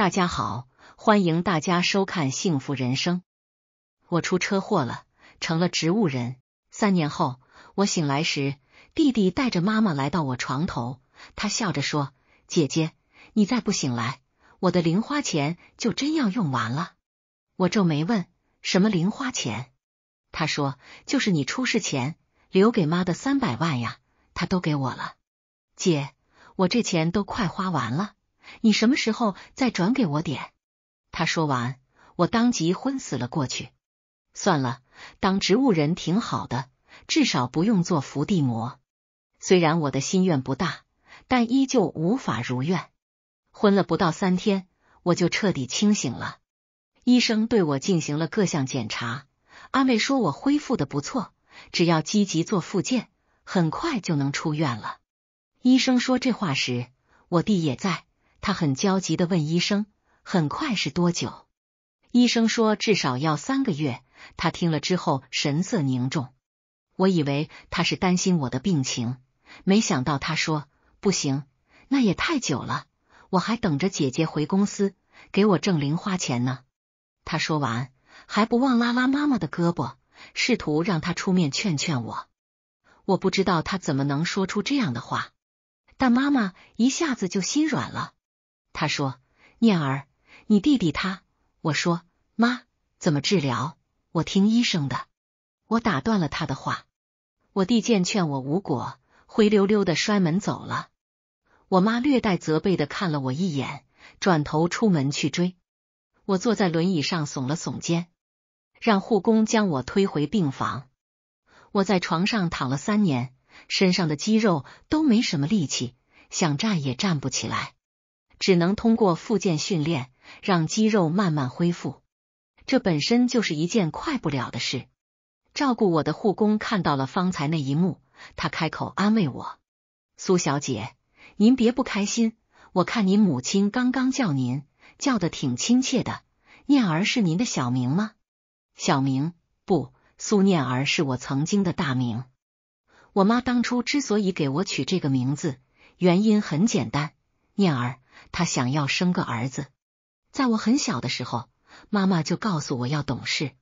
大家好，欢迎大家收看《幸福人生》。我出车祸了，成了植物人。三年后，我醒来时，弟弟带着妈妈来到我床头，他笑着说：“姐姐，你再不醒来，我的零花钱就真要用完了。”我皱眉问：“什么零花钱？”他说：“就是你出事前留给妈的三百万呀，他都给我了。”姐，我这钱都快花完了。你什么时候再转给我点？他说完，我当即昏死了过去。算了，当植物人挺好的，至少不用做伏地魔。虽然我的心愿不大，但依旧无法如愿。昏了不到三天，我就彻底清醒了。医生对我进行了各项检查，安慰说我恢复的不错，只要积极做复健，很快就能出院了。医生说这话时，我弟也在。他很焦急的问医生：“很快是多久？”医生说：“至少要三个月。”他听了之后神色凝重。我以为他是担心我的病情，没想到他说：“不行，那也太久了。我还等着姐姐回公司给我挣零花钱呢。”他说完还不忘拉拉妈妈的胳膊，试图让她出面劝劝我。我不知道他怎么能说出这样的话，但妈妈一下子就心软了。他说：“念儿，你弟弟他……”我说：“妈，怎么治疗？我听医生的。”我打断了他的话。我弟见劝我无果，灰溜溜的摔门走了。我妈略带责备的看了我一眼，转头出门去追。我坐在轮椅上，耸了耸肩，让护工将我推回病房。我在床上躺了三年，身上的肌肉都没什么力气，想站也站不起来。只能通过复健训练让肌肉慢慢恢复，这本身就是一件快不了的事。照顾我的护工看到了方才那一幕，他开口安慰我：“苏小姐，您别不开心。我看您母亲刚刚叫您叫的挺亲切的，念儿是您的小名吗？小名不，苏念儿是我曾经的大名。我妈当初之所以给我取这个名字，原因很简单，念儿。”他想要生个儿子。在我很小的时候，妈妈就告诉我要懂事。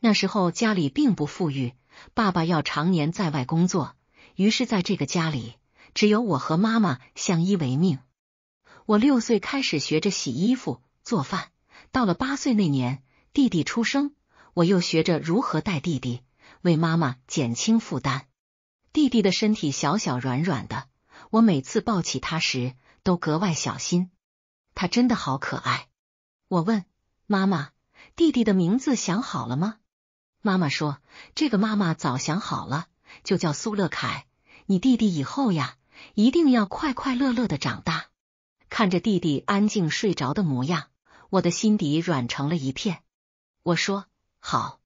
那时候家里并不富裕，爸爸要常年在外工作，于是在这个家里只有我和妈妈相依为命。我六岁开始学着洗衣服、做饭，到了八岁那年，弟弟出生，我又学着如何带弟弟，为妈妈减轻负担。弟弟的身体小小软软的，我每次抱起他时。都格外小心，他真的好可爱。我问妈妈：“弟弟的名字想好了吗？”妈妈说：“这个妈妈早想好了，就叫苏乐凯。你弟弟以后呀，一定要快快乐乐的长大。”看着弟弟安静睡着的模样，我的心底软成了一片。我说：“好，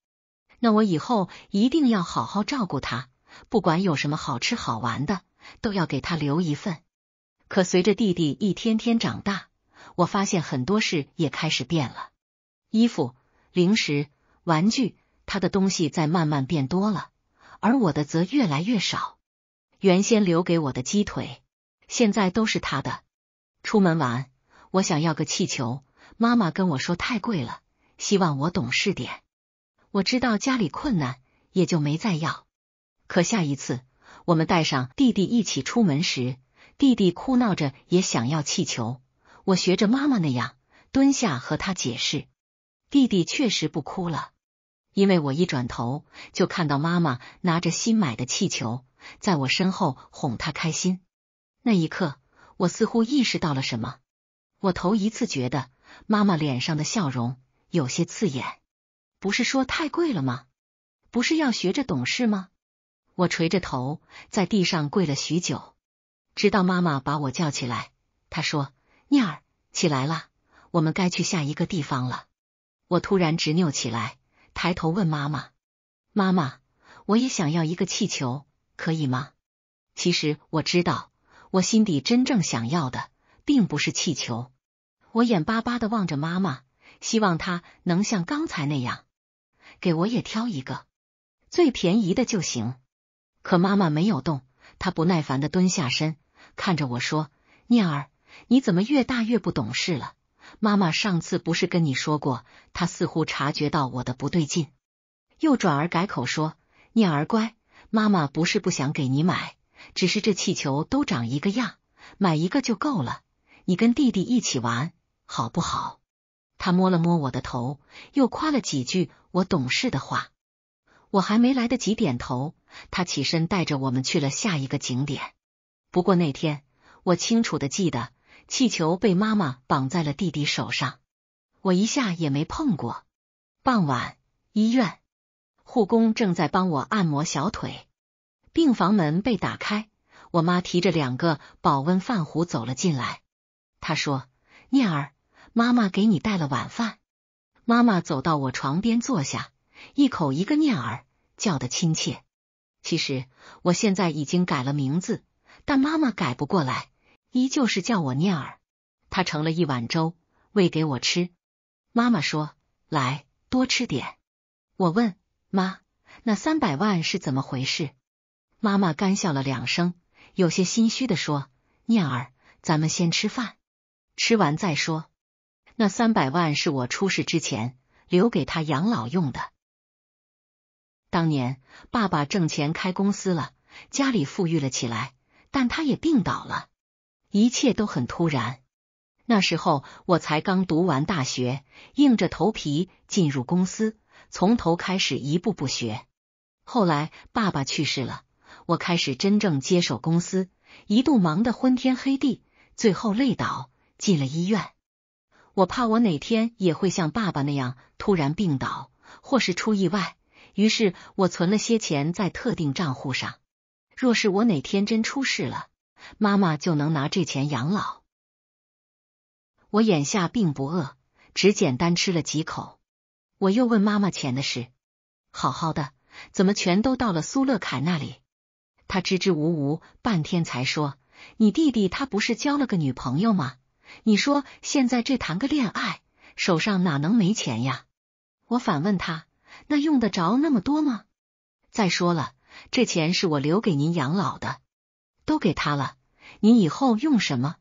那我以后一定要好好照顾他，不管有什么好吃好玩的，都要给他留一份。”可随着弟弟一天天长大，我发现很多事也开始变了。衣服、零食、玩具，他的东西在慢慢变多了，而我的则越来越少。原先留给我的鸡腿，现在都是他的。出门玩，我想要个气球，妈妈跟我说太贵了，希望我懂事点。我知道家里困难，也就没再要。可下一次我们带上弟弟一起出门时，弟弟哭闹着也想要气球，我学着妈妈那样蹲下和他解释。弟弟确实不哭了，因为我一转头就看到妈妈拿着新买的气球在我身后哄他开心。那一刻，我似乎意识到了什么，我头一次觉得妈妈脸上的笑容有些刺眼。不是说太贵了吗？不是要学着懂事吗？我垂着头在地上跪了许久。直到妈妈把我叫起来，她说：“念儿，起来了，我们该去下一个地方了。”我突然执拗起来，抬头问妈妈：“妈妈，我也想要一个气球，可以吗？”其实我知道，我心底真正想要的并不是气球。我眼巴巴的望着妈妈，希望她能像刚才那样给我也挑一个最便宜的就行。可妈妈没有动，她不耐烦的蹲下身。看着我说：“念儿，你怎么越大越不懂事了？妈妈上次不是跟你说过？他似乎察觉到我的不对劲，又转而改口说：念儿乖，妈妈不是不想给你买，只是这气球都长一个样，买一个就够了。你跟弟弟一起玩好不好？”他摸了摸我的头，又夸了几句我懂事的话。我还没来得及点头，他起身带着我们去了下一个景点。不过那天，我清楚的记得，气球被妈妈绑在了弟弟手上，我一下也没碰过。傍晚，医院，护工正在帮我按摩小腿，病房门被打开，我妈提着两个保温饭壶走了进来。她说：“念儿，妈妈给你带了晚饭。”妈妈走到我床边坐下，一口一个念儿，叫的亲切。其实，我现在已经改了名字。但妈妈改不过来，依旧是叫我念儿。她盛了一碗粥喂给我吃。妈妈说：“来，多吃点。”我问妈那三百万是怎么回事？”妈妈干笑了两声，有些心虚的说：“念儿，咱们先吃饭，吃完再说。那三百万是我出事之前留给他养老用的。当年爸爸挣钱开公司了，家里富裕了起来。”但他也病倒了，一切都很突然。那时候我才刚读完大学，硬着头皮进入公司，从头开始一步步学。后来爸爸去世了，我开始真正接手公司，一度忙得昏天黑地，最后累倒进了医院。我怕我哪天也会像爸爸那样突然病倒，或是出意外，于是我存了些钱在特定账户上。若是我哪天真出事了，妈妈就能拿这钱养老。我眼下并不饿，只简单吃了几口。我又问妈妈钱的事，好好的，怎么全都到了苏乐凯那里？他支支吾吾半天才说：“你弟弟他不是交了个女朋友吗？你说现在这谈个恋爱，手上哪能没钱呀？”我反问他：“那用得着那么多吗？再说了。”这钱是我留给您养老的，都给他了。您以后用什么？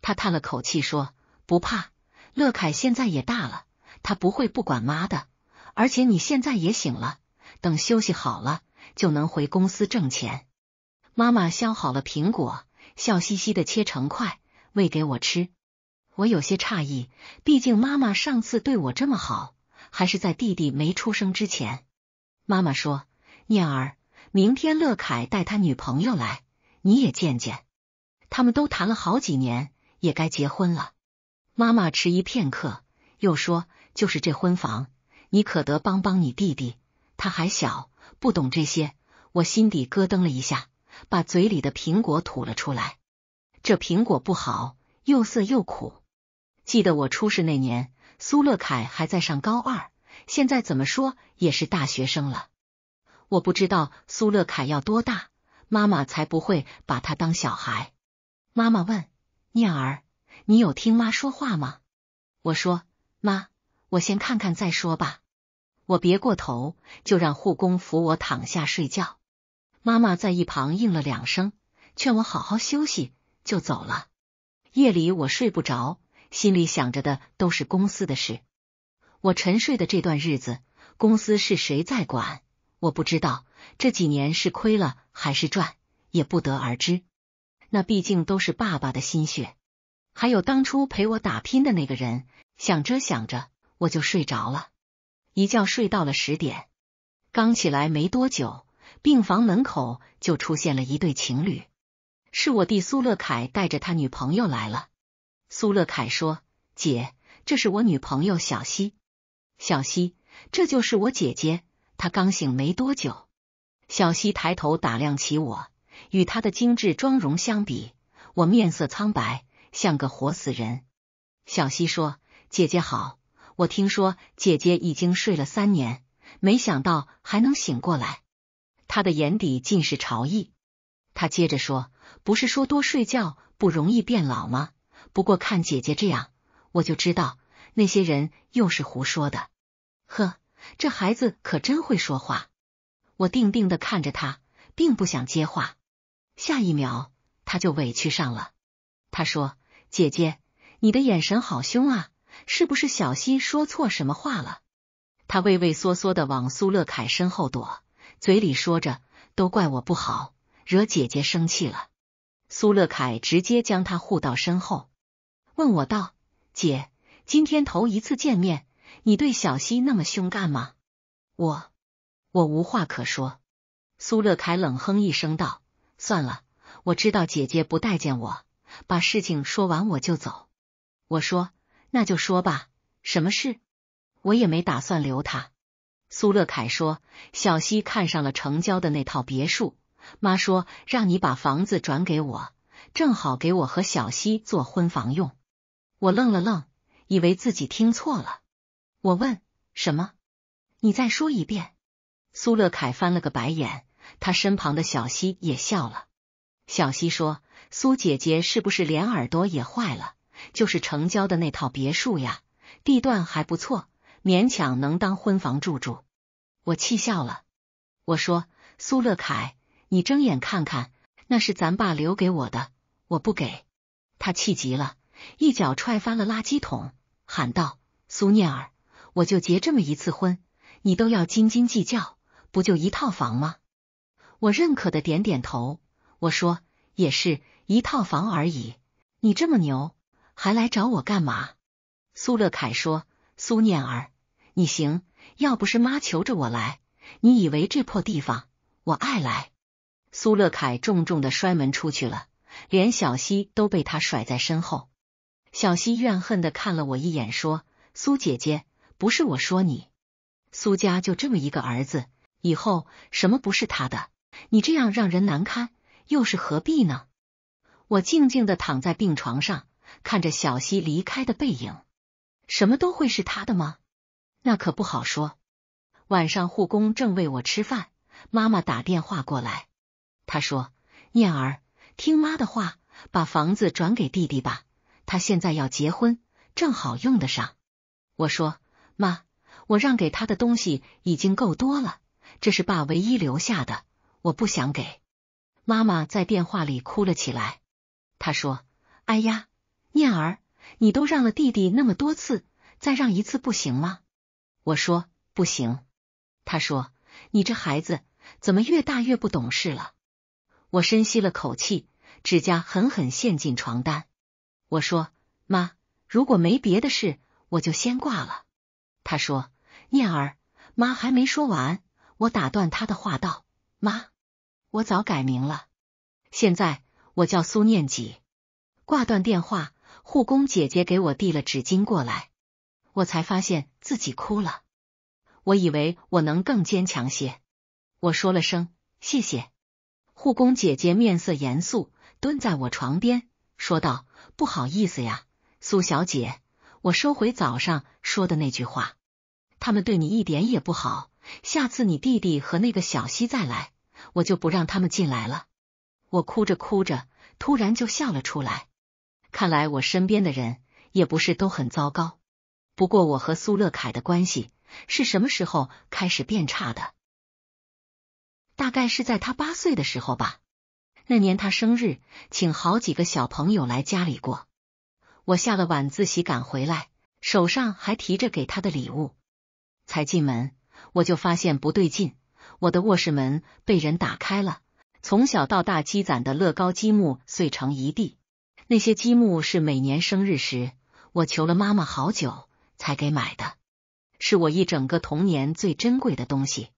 他叹了口气说：“不怕，乐凯现在也大了，他不会不管妈的。而且你现在也醒了，等休息好了就能回公司挣钱。”妈妈削好了苹果，笑嘻嘻的切成块喂给我吃。我有些诧异，毕竟妈妈上次对我这么好，还是在弟弟没出生之前。妈妈说：“念儿。”明天乐凯带他女朋友来，你也见见。他们都谈了好几年，也该结婚了。妈妈迟疑片刻，又说：“就是这婚房，你可得帮帮你弟弟，他还小，不懂这些。”我心底咯噔了一下，把嘴里的苹果吐了出来。这苹果不好，又涩又苦。记得我出事那年，苏乐凯还在上高二，现在怎么说也是大学生了。我不知道苏乐凯要多大，妈妈才不会把他当小孩。妈妈问念儿：“你有听妈说话吗？”我说：“妈，我先看看再说吧。”我别过头，就让护工扶我躺下睡觉。妈妈在一旁应了两声，劝我好好休息，就走了。夜里我睡不着，心里想着的都是公司的事。我沉睡的这段日子，公司是谁在管？我不知道这几年是亏了还是赚，也不得而知。那毕竟都是爸爸的心血，还有当初陪我打拼的那个人。想着想着，我就睡着了，一觉睡到了十点。刚起来没多久，病房门口就出现了一对情侣，是我弟苏乐凯带着他女朋友来了。苏乐凯说：“姐，这是我女朋友小西，小西，这就是我姐姐。”他刚醒没多久，小希抬头打量起我。与她的精致妆容相比，我面色苍白，像个活死人。小希说：“姐姐好，我听说姐姐已经睡了三年，没想到还能醒过来。”她的眼底尽是潮意。她接着说：“不是说多睡觉不容易变老吗？不过看姐姐这样，我就知道那些人又是胡说的。”呵。这孩子可真会说话，我定定的看着他，并不想接话。下一秒，他就委屈上了。他说：“姐姐，你的眼神好凶啊，是不是小溪说错什么话了？”他畏畏缩缩的往苏乐凯身后躲，嘴里说着：“都怪我不好，惹姐姐生气了。”苏乐凯直接将他护到身后，问我道：“姐，今天头一次见面。”你对小西那么凶干嘛？我我无话可说。苏乐凯冷哼一声道：“算了，我知道姐姐不待见我，把事情说完我就走。”我说：“那就说吧，什么事？”我也没打算留他。苏乐凯说：“小西看上了城郊的那套别墅，妈说让你把房子转给我，正好给我和小西做婚房用。”我愣了愣，以为自己听错了。我问什么？你再说一遍。苏乐凯翻了个白眼，他身旁的小西也笑了。小西说：“苏姐姐是不是连耳朵也坏了？就是城郊的那套别墅呀，地段还不错，勉强能当婚房住住。”我气笑了，我说：“苏乐凯，你睁眼看看，那是咱爸留给我的，我不给他。”气急了，一脚踹翻了垃圾桶，喊道：“苏念儿！”我就结这么一次婚，你都要斤斤计较？不就一套房吗？我认可的点点头。我说，也是一套房而已。你这么牛，还来找我干嘛？苏乐凯说：“苏念儿，你行！要不是妈求着我来，你以为这破地方我爱来？”苏乐凯重重的摔门出去了，连小溪都被他甩在身后。小溪怨恨的看了我一眼，说：“苏姐姐。”不是我说你，苏家就这么一个儿子，以后什么不是他的？你这样让人难堪，又是何必呢？我静静的躺在病床上，看着小溪离开的背影，什么都会是他的吗？那可不好说。晚上护工正喂我吃饭，妈妈打电话过来，她说：“念儿，听妈的话，把房子转给弟弟吧，他现在要结婚，正好用得上。”我说。妈，我让给他的东西已经够多了，这是爸唯一留下的，我不想给。妈妈在电话里哭了起来，她说：“哎呀，念儿，你都让了弟弟那么多次，再让一次不行吗？”我说：“不行。”她说：“你这孩子怎么越大越不懂事了？”我深吸了口气，指甲狠狠陷进床单。我说：“妈，如果没别的事，我就先挂了。”他说：“念儿，妈还没说完。”我打断他的话道：“妈，我早改名了，现在我叫苏念几。挂断电话，护工姐姐给我递了纸巾过来，我才发现自己哭了。我以为我能更坚强些，我说了声谢谢。护工姐姐面色严肃，蹲在我床边说道：“不好意思呀，苏小姐。”我收回早上说的那句话，他们对你一点也不好。下次你弟弟和那个小西再来，我就不让他们进来了。我哭着哭着，突然就笑了出来。看来我身边的人也不是都很糟糕。不过我和苏乐凯的关系是什么时候开始变差的？大概是在他八岁的时候吧。那年他生日，请好几个小朋友来家里过。我下了晚自习赶回来，手上还提着给他的礼物。才进门，我就发现不对劲，我的卧室门被人打开了。从小到大积攒的乐高积木碎成一地，那些积木是每年生日时我求了妈妈好久才给买的，是我一整个童年最珍贵的东西。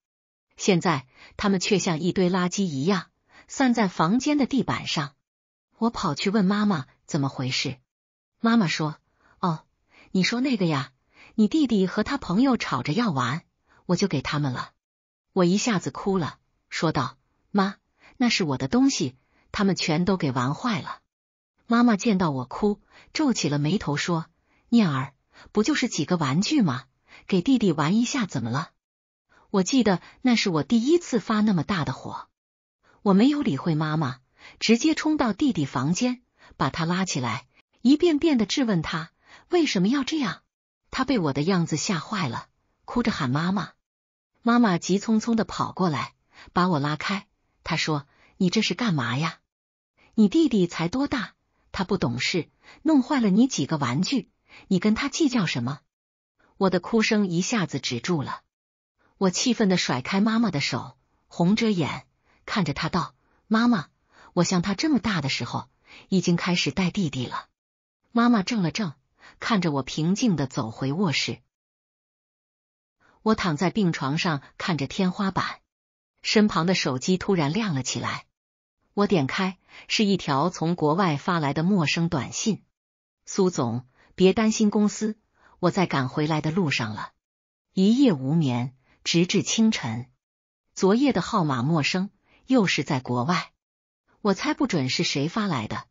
现在他们却像一堆垃圾一样散在房间的地板上。我跑去问妈妈怎么回事。妈妈说：“哦，你说那个呀，你弟弟和他朋友吵着要玩，我就给他们了。”我一下子哭了，说道：“妈，那是我的东西，他们全都给玩坏了。”妈妈见到我哭，皱起了眉头，说：“念儿，不就是几个玩具吗？给弟弟玩一下，怎么了？”我记得那是我第一次发那么大的火，我没有理会妈妈，直接冲到弟弟房间，把他拉起来。一遍遍的质问他为什么要这样，他被我的样子吓坏了，哭着喊妈妈。妈妈急匆匆的跑过来，把我拉开。他说：“你这是干嘛呀？你弟弟才多大，他不懂事，弄坏了你几个玩具，你跟他计较什么？”我的哭声一下子止住了，我气愤的甩开妈妈的手，红着眼看着他道：“妈妈，我像他这么大的时候，已经开始带弟弟了。”妈妈怔了怔，看着我平静的走回卧室。我躺在病床上看着天花板，身旁的手机突然亮了起来。我点开，是一条从国外发来的陌生短信：“苏总，别担心，公司我在赶回来的路上了。”一夜无眠，直至清晨。昨夜的号码陌生，又是在国外，我猜不准是谁发来的。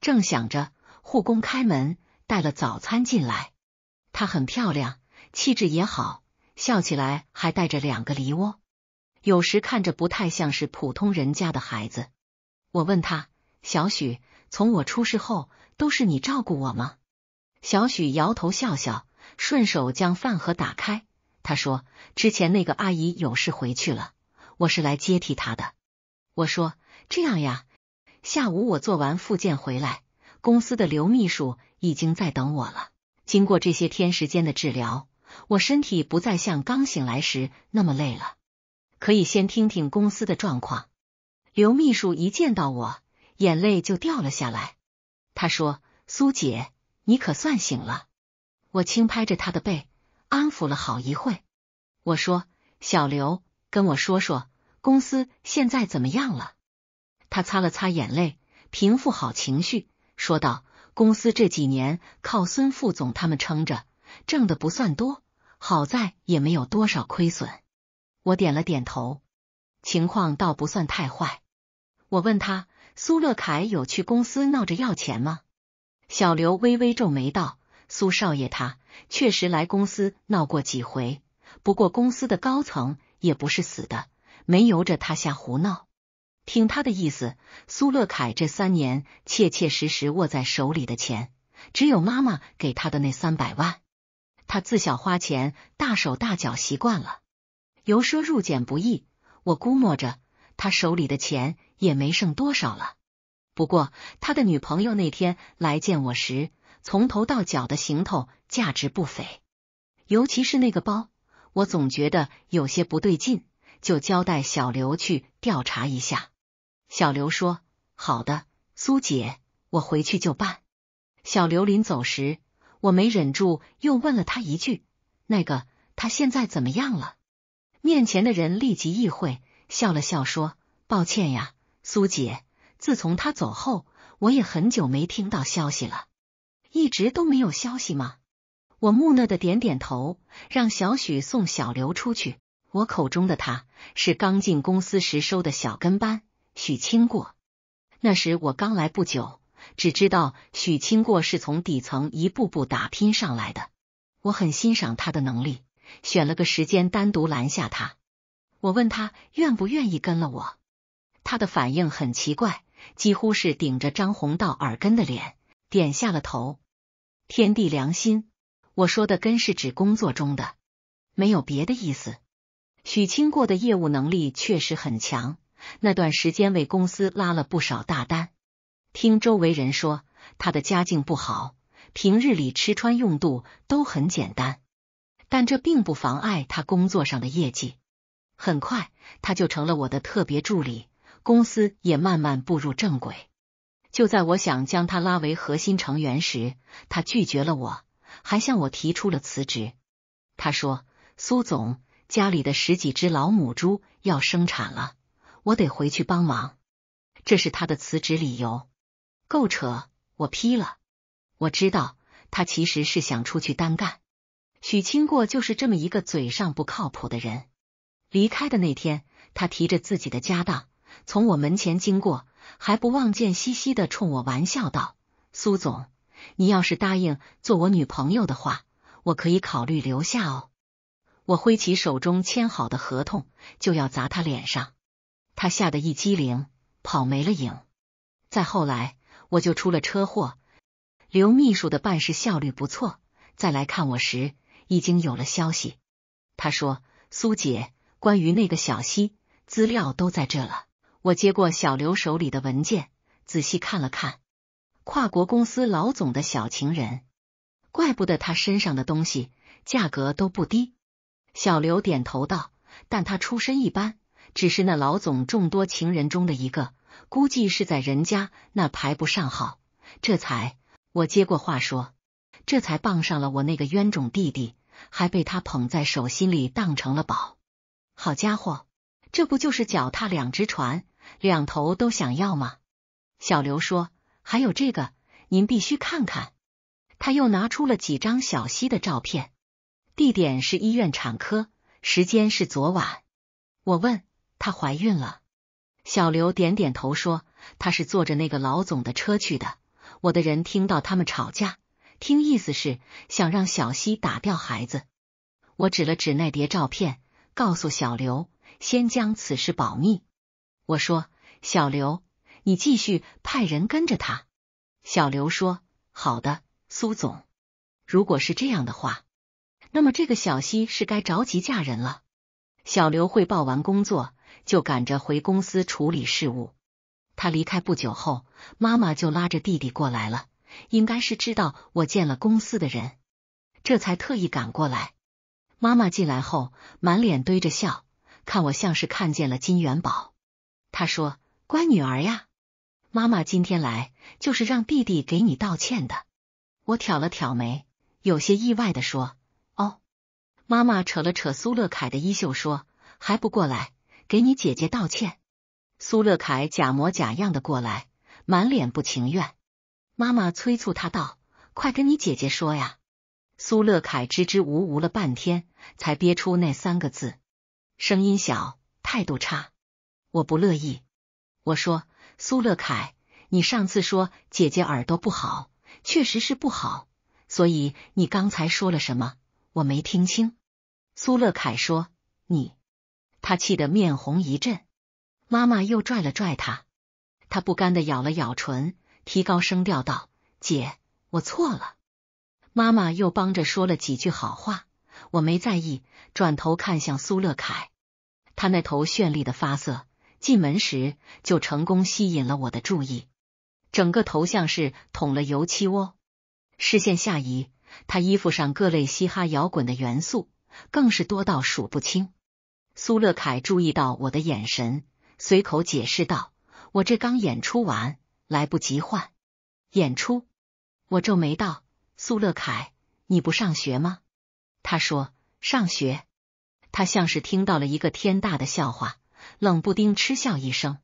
正想着。护工开门，带了早餐进来。她很漂亮，气质也好，笑起来还带着两个梨窝，有时看着不太像是普通人家的孩子。我问她：“小许，从我出事后，都是你照顾我吗？”小许摇头笑笑，顺手将饭盒打开。他说：“之前那个阿姨有事回去了，我是来接替她的。”我说：“这样呀，下午我做完复健回来。”公司的刘秘书已经在等我了。经过这些天时间的治疗，我身体不再像刚醒来时那么累了，可以先听听公司的状况。刘秘书一见到我，眼泪就掉了下来。他说：“苏姐，你可算醒了。”我轻拍着他的背，安抚了好一会。我说：“小刘，跟我说说，公司现在怎么样了？”他擦了擦眼泪，平复好情绪。说道：“公司这几年靠孙副总他们撑着，挣的不算多，好在也没有多少亏损。”我点了点头，情况倒不算太坏。我问他：“苏乐凯有去公司闹着要钱吗？”小刘微微皱眉道：“苏少爷他确实来公司闹过几回，不过公司的高层也不是死的，没由着他瞎胡闹。”听他的意思，苏乐凯这三年切切实实握在手里的钱，只有妈妈给他的那三百万。他自小花钱大手大脚习惯了，由奢入俭不易。我估摸着他手里的钱也没剩多少了。不过他的女朋友那天来见我时，从头到脚的行头价值不菲，尤其是那个包，我总觉得有些不对劲，就交代小刘去调查一下。小刘说：“好的，苏姐，我回去就办。”小刘临走时，我没忍住又问了他一句：“那个，他现在怎么样了？”面前的人立即意会，笑了笑说：“抱歉呀，苏姐，自从他走后，我也很久没听到消息了，一直都没有消息吗？”我木讷的点点头，让小许送小刘出去。我口中的他是刚进公司时收的小跟班。许清过，那时我刚来不久，只知道许清过是从底层一步步打拼上来的，我很欣赏他的能力，选了个时间单独拦下他，我问他愿不愿意跟了我，他的反应很奇怪，几乎是顶着张红道耳根的脸点下了头。天地良心，我说的跟是指工作中的，没有别的意思。许清过的业务能力确实很强。那段时间为公司拉了不少大单，听周围人说他的家境不好，平日里吃穿用度都很简单，但这并不妨碍他工作上的业绩。很快他就成了我的特别助理，公司也慢慢步入正轨。就在我想将他拉为核心成员时，他拒绝了我，还向我提出了辞职。他说：“苏总，家里的十几只老母猪要生产了。”我得回去帮忙，这是他的辞职理由，够扯！我批了。我知道他其实是想出去单干。许清过就是这么一个嘴上不靠谱的人。离开的那天，他提着自己的家当从我门前经过，还不忘贱兮兮的冲我玩笑道：“苏总，你要是答应做我女朋友的话，我可以考虑留下哦。”我挥起手中签好的合同，就要砸他脸上。他吓得一激灵，跑没了影。再后来，我就出了车祸。刘秘书的办事效率不错，再来看我时，已经有了消息。他说：“苏姐，关于那个小溪，资料都在这了。”我接过小刘手里的文件，仔细看了看。跨国公司老总的小情人，怪不得他身上的东西价格都不低。小刘点头道：“但他出身一般。”只是那老总众多情人中的一个，估计是在人家那排不上号，这才我接过话说，这才傍上了我那个冤种弟弟，还被他捧在手心里当成了宝。好家伙，这不就是脚踏两只船，两头都想要吗？小刘说：“还有这个，您必须看看。”他又拿出了几张小西的照片，地点是医院产科，时间是昨晚。我问。她怀孕了，小刘点点头说：“她是坐着那个老总的车去的。”我的人听到他们吵架，听意思是想让小西打掉孩子。我指了指那叠照片，告诉小刘：“先将此事保密。”我说：“小刘，你继续派人跟着他。”小刘说：“好的，苏总。”如果是这样的话，那么这个小西是该着急嫁人了。小刘汇报完工作。就赶着回公司处理事务。他离开不久后，妈妈就拉着弟弟过来了，应该是知道我见了公司的人，这才特意赶过来。妈妈进来后，满脸堆着笑，看我像是看见了金元宝。她说：“乖女儿呀，妈妈今天来就是让弟弟给你道歉的。”我挑了挑眉，有些意外的说：“哦。”妈妈扯了扯苏乐凯的衣袖，说：“还不过来？”给你姐姐道歉。苏乐凯假模假样的过来，满脸不情愿。妈妈催促他道：“快跟你姐姐说呀！”苏乐凯支支吾吾了半天，才憋出那三个字，声音小，态度差，我不乐意。我说：“苏乐凯，你上次说姐姐耳朵不好，确实是不好，所以你刚才说了什么？我没听清。”苏乐凯说：“你。”他气得面红一阵，妈妈又拽了拽他，他不甘的咬了咬唇，提高声调道：“姐，我错了。”妈妈又帮着说了几句好话，我没在意，转头看向苏乐凯，他那头绚丽的发色，进门时就成功吸引了我的注意，整个头像是捅了油漆窝。视线下移，他衣服上各类嘻哈摇滚的元素更是多到数不清。苏乐凯注意到我的眼神，随口解释道：“我这刚演出完，来不及换。”演出，我皱眉道：“苏乐凯，你不上学吗？”他说：“上学。”他像是听到了一个天大的笑话，冷不丁嗤笑一声。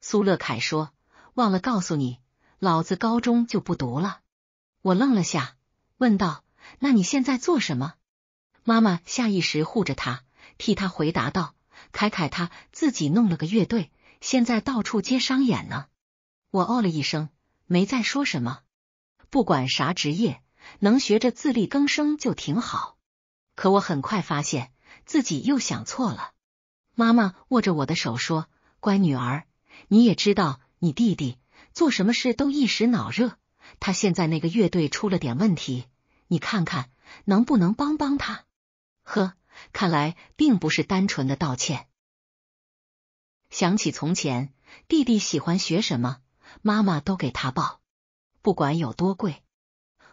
苏乐凯说：“忘了告诉你，老子高中就不读了。”我愣了下，问道：“那你现在做什么？”妈妈下意识护着他。替他回答道：“凯凯他自己弄了个乐队，现在到处接商演呢。”我哦了一声，没再说什么。不管啥职业，能学着自力更生就挺好。可我很快发现自己又想错了。妈妈握着我的手说：“乖女儿，你也知道你弟弟做什么事都一时脑热，他现在那个乐队出了点问题，你看看能不能帮帮他？”呵。看来并不是单纯的道歉。想起从前，弟弟喜欢学什么，妈妈都给他报，不管有多贵。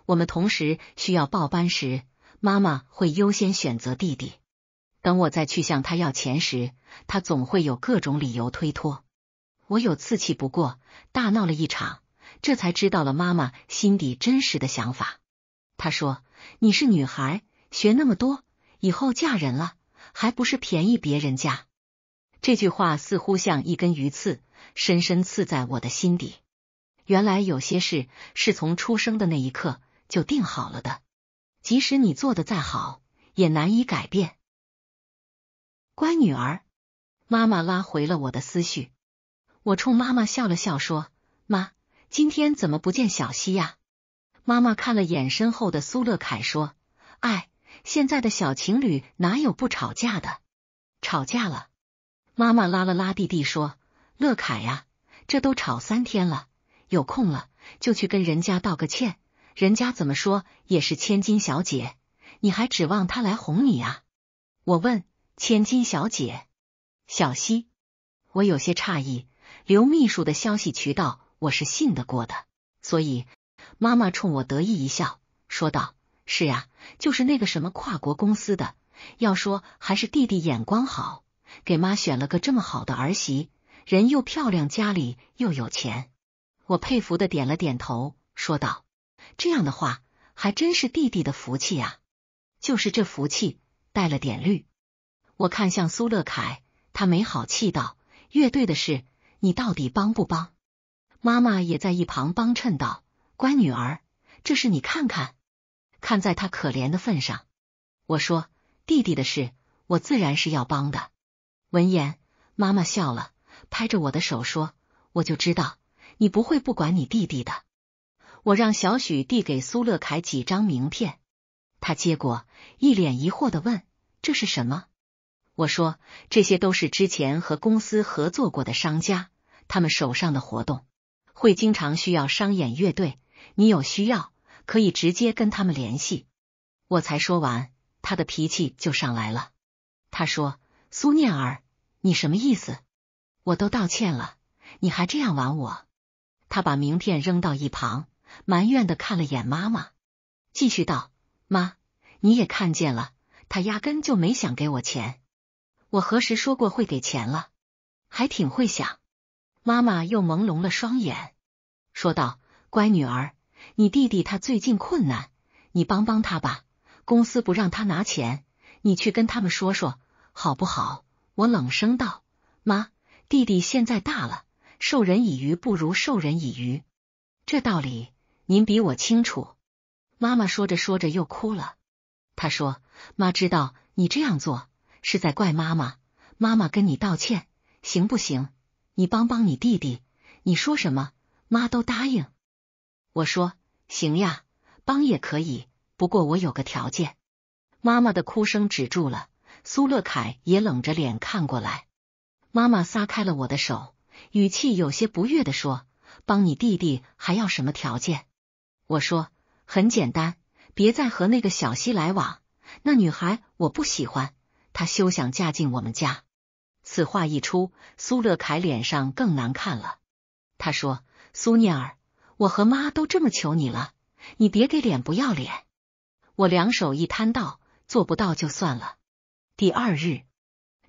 我们同时需要报班时，妈妈会优先选择弟弟。等我再去向他要钱时，他总会有各种理由推脱。我有次气不过，大闹了一场，这才知道了妈妈心底真实的想法。她说：“你是女孩，学那么多。”以后嫁人了，还不是便宜别人家？这句话似乎像一根鱼刺，深深刺在我的心底。原来有些事是从出生的那一刻就定好了的，即使你做的再好，也难以改变。乖女儿，妈妈拉回了我的思绪。我冲妈妈笑了笑，说：“妈，今天怎么不见小溪呀？”妈妈看了眼身后的苏乐凯，说：“爱。”现在的小情侣哪有不吵架的？吵架了，妈妈拉了拉弟弟说：“乐凯呀，这都吵三天了，有空了就去跟人家道个歉，人家怎么说也是千金小姐，你还指望她来哄你啊？”我问：“千金小姐，小希？”我有些诧异，刘秘书的消息渠道我是信得过的，所以妈妈冲我得意一笑，说道。是呀，就是那个什么跨国公司的。要说还是弟弟眼光好，给妈选了个这么好的儿媳，人又漂亮，家里又有钱。我佩服的点了点头，说道：“这样的话，还真是弟弟的福气啊！就是这福气，带了点绿。”我看向苏乐凯，他没好气道：“乐队的事，你到底帮不帮？”妈妈也在一旁帮衬道：“乖女儿，这事你看看。”看在他可怜的份上，我说弟弟的事，我自然是要帮的。闻言，妈妈笑了，拍着我的手说：“我就知道你不会不管你弟弟的。”我让小许递给苏乐凯几张名片，他接过，一脸疑惑的问：“这是什么？”我说：“这些都是之前和公司合作过的商家，他们手上的活动会经常需要商演乐队，你有需要？”可以直接跟他们联系。我才说完，他的脾气就上来了。他说：“苏念儿，你什么意思？我都道歉了，你还这样玩我？”他把名片扔到一旁，埋怨的看了眼妈妈，继续道：“妈，你也看见了，他压根就没想给我钱。我何时说过会给钱了？还挺会想。”妈妈又朦胧了双眼，说道：“乖女儿。”你弟弟他最近困难，你帮帮他吧。公司不让他拿钱，你去跟他们说说，好不好？我冷声道：“妈，弟弟现在大了，授人以鱼不如授人以渔，这道理您比我清楚。”妈妈说着说着又哭了。她说：“妈知道你这样做是在怪妈妈，妈妈跟你道歉，行不行？你帮帮你弟弟，你说什么妈都答应。”我说行呀，帮也可以，不过我有个条件。妈妈的哭声止住了，苏乐凯也冷着脸看过来。妈妈撒开了我的手，语气有些不悦的说：“帮你弟弟还要什么条件？”我说：“很简单，别再和那个小西来往。那女孩我不喜欢，她休想嫁进我们家。”此话一出，苏乐凯脸上更难看了。他说：“苏念儿。”我和妈都这么求你了，你别给脸不要脸！我两手一摊，道：“做不到就算了。”第二日，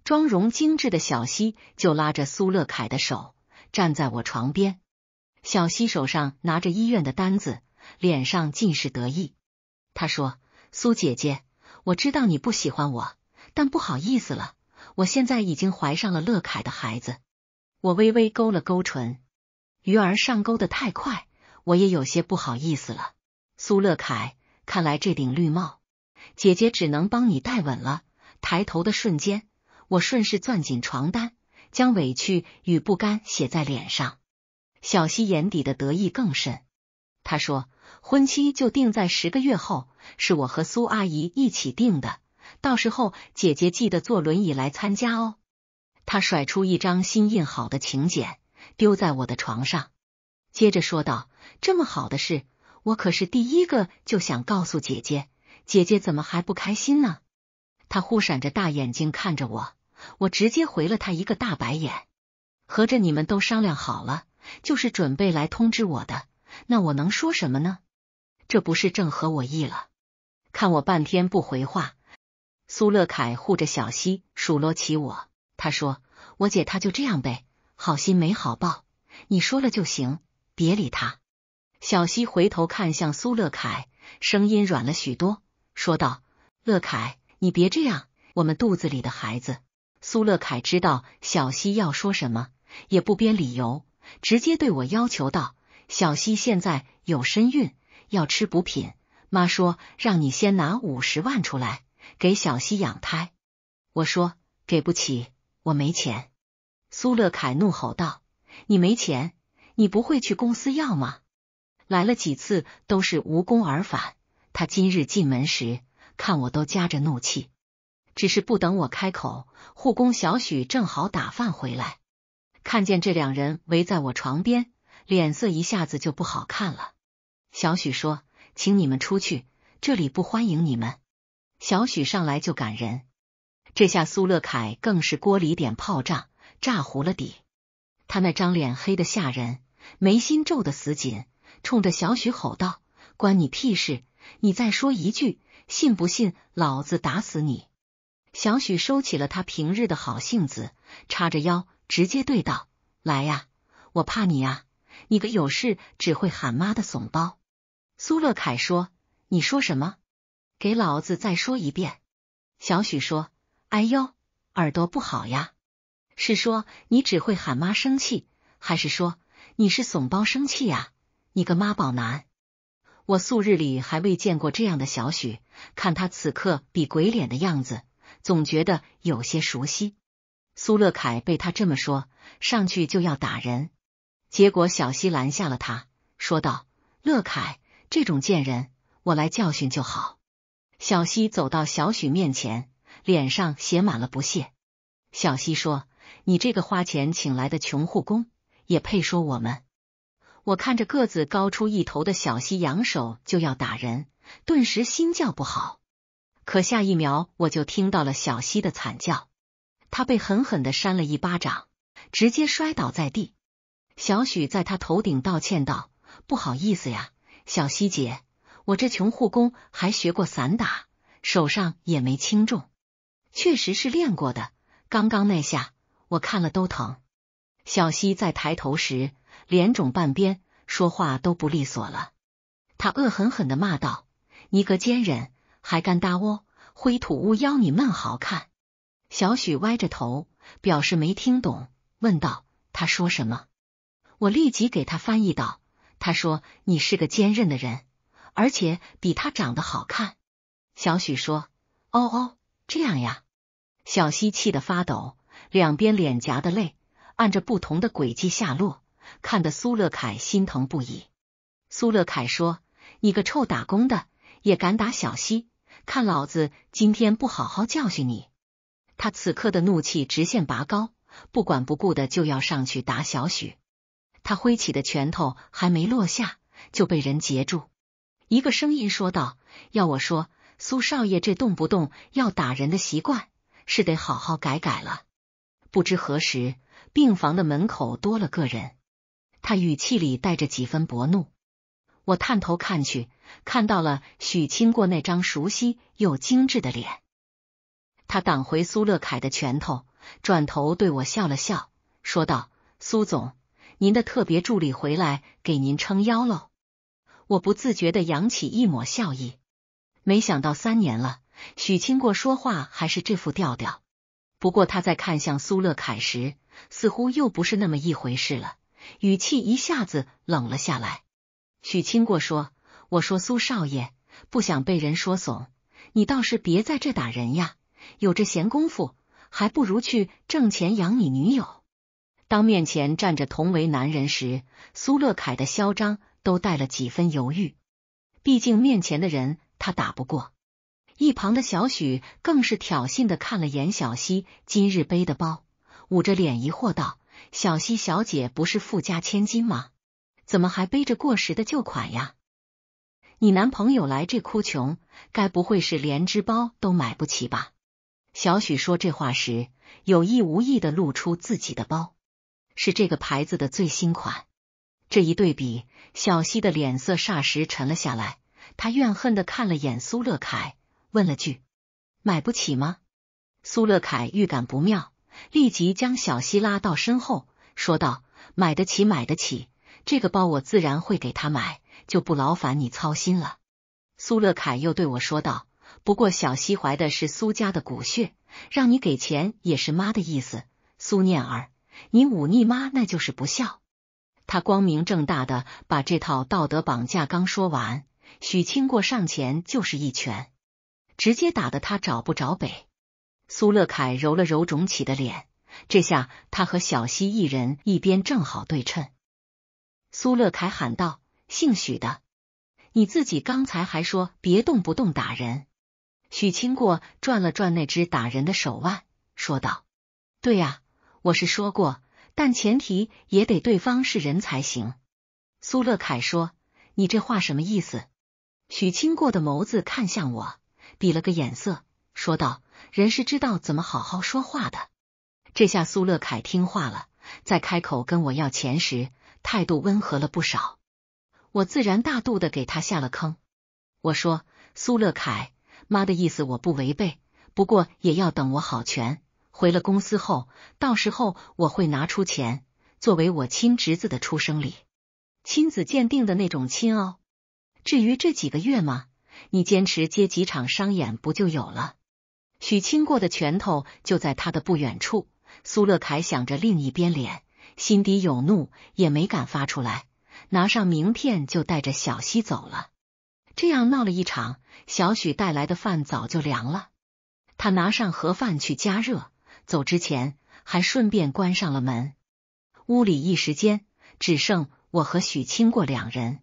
妆容精致的小希就拉着苏乐凯的手站在我床边。小希手上拿着医院的单子，脸上尽是得意。他说：“苏姐姐，我知道你不喜欢我，但不好意思了，我现在已经怀上了乐凯的孩子。”我微微勾了勾唇，鱼儿上钩的太快。我也有些不好意思了。苏乐凯，看来这顶绿帽姐姐只能帮你戴稳了。抬头的瞬间，我顺势攥紧床单，将委屈与不甘写在脸上。小溪眼底的得意更甚。他说，婚期就定在十个月后，是我和苏阿姨一起定的。到时候姐姐记得坐轮椅来参加哦。他甩出一张新印好的请柬，丢在我的床上。接着说道：“这么好的事，我可是第一个就想告诉姐姐。姐姐怎么还不开心呢？”他忽闪着大眼睛看着我，我直接回了他一个大白眼。合着你们都商量好了，就是准备来通知我的，那我能说什么呢？这不是正合我意了？看我半天不回话，苏乐凯护着小溪，数落起我。他说：“我姐她就这样呗，好心没好报。你说了就行。”别理他，小希回头看向苏乐凯，声音软了许多，说道：“乐凯，你别这样，我们肚子里的孩子。”苏乐凯知道小希要说什么，也不编理由，直接对我要求道：“小希现在有身孕，要吃补品，妈说让你先拿五十万出来给小希养胎。”我说：“给不起，我没钱。”苏乐凯怒吼道：“你没钱！”你不会去公司要吗？来了几次都是无功而返。他今日进门时，看我都夹着怒气，只是不等我开口，护工小许正好打饭回来，看见这两人围在我床边，脸色一下子就不好看了。小许说：“请你们出去，这里不欢迎你们。”小许上来就赶人，这下苏乐凯更是锅里点炮仗，炸糊了底。他那张脸黑的吓人，眉心皱的死紧，冲着小许吼道：“关你屁事！你再说一句，信不信老子打死你？”小许收起了他平日的好性子，叉着腰直接对道：“来呀，我怕你呀，你个有事只会喊妈的怂包！”苏乐凯说：“你说什么？给老子再说一遍！”小许说：“哎呦，耳朵不好呀。”是说你只会喊妈生气，还是说你是怂包生气呀？你个妈宝男！我素日里还未见过这样的小许，看他此刻比鬼脸的样子，总觉得有些熟悉。苏乐凯被他这么说，上去就要打人，结果小溪拦下了他，说道：“乐凯这种贱人，我来教训就好。”小溪走到小许面前，脸上写满了不屑。小溪说。你这个花钱请来的穷护工也配说我们？我看着个子高出一头的小西扬手就要打人，顿时心叫不好。可下一秒我就听到了小西的惨叫，他被狠狠的扇了一巴掌，直接摔倒在地。小许在他头顶道歉道：“不好意思呀，小西姐，我这穷护工还学过散打，手上也没轻重，确实是练过的。刚刚那下……”我看了都疼。小西在抬头时脸肿半边，说话都不利索了。他恶狠狠地骂道：“你个奸人，还敢搭窝灰土屋邀你们好看！”小许歪着头，表示没听懂，问道：“他说什么？”我立即给他翻译道：“他说你是个坚韧的人，而且比他长得好看。”小许说：“哦哦，这样呀。”小西气得发抖。两边脸颊的泪按着不同的轨迹下落，看得苏乐凯心疼不已。苏乐凯说：“你个臭打工的，也敢打小西？看老子今天不好好教训你！”他此刻的怒气直线拔高，不管不顾的就要上去打小许。他挥起的拳头还没落下，就被人截住。一个声音说道：“要我说，苏少爷这动不动要打人的习惯，是得好好改改了。”不知何时，病房的门口多了个人，他语气里带着几分薄怒。我探头看去，看到了许清过那张熟悉又精致的脸。他挡回苏乐凯的拳头，转头对我笑了笑，说道：“苏总，您的特别助理回来给您撑腰喽。”我不自觉的扬起一抹笑意，没想到三年了，许清过说话还是这副调调。不过他在看向苏乐凯时，似乎又不是那么一回事了，语气一下子冷了下来。许清过说：“我说苏少爷不想被人说怂，你倒是别在这打人呀，有这闲工夫，还不如去挣钱养你女友。”当面前站着同为男人时，苏乐凯的嚣张都带了几分犹豫，毕竟面前的人他打不过。一旁的小许更是挑衅的看了眼小西今日背的包，捂着脸疑惑道：“小西小姐不是富家千金吗？怎么还背着过时的旧款呀？你男朋友来这哭穷，该不会是连只包都买不起吧？”小许说这话时，有意无意的露出自己的包，是这个牌子的最新款。这一对比，小西的脸色霎时沉了下来，他怨恨的看了眼苏乐凯。问了句：“买不起吗？”苏乐凯预感不妙，立即将小希拉到身后，说道：“买得起，买得起，这个包我自然会给他买，就不劳烦你操心了。”苏乐凯又对我说道：“不过小希怀的是苏家的骨血，让你给钱也是妈的意思。苏念儿，你忤逆妈那就是不孝。”他光明正大的把这套道德绑架刚说完，许清过上前就是一拳。直接打得他找不着北。苏乐凯揉了揉肿起的脸，这下他和小西一人一边正好对称。苏乐凯喊道：“姓许的，你自己刚才还说别动不动打人。”许清过转了转那只打人的手腕，说道：“对呀，我是说过，但前提也得对方是人才行。”苏乐凯说：“你这话什么意思？”许清过的眸子看向我。比了个眼色，说道：“人是知道怎么好好说话的。”这下苏乐凯听话了，在开口跟我要钱时，态度温和了不少。我自然大度的给他下了坑，我说：“苏乐凯，妈的意思我不违背，不过也要等我好全回了公司后，到时候我会拿出钱作为我亲侄子的出生礼，亲子鉴定的那种亲哦。至于这几个月吗？”你坚持接几场商演不就有了？许清过的拳头就在他的不远处。苏乐凯想着另一边脸，心底有怒也没敢发出来，拿上名片就带着小溪走了。这样闹了一场，小许带来的饭早就凉了。他拿上盒饭去加热，走之前还顺便关上了门。屋里一时间只剩我和许清过两人。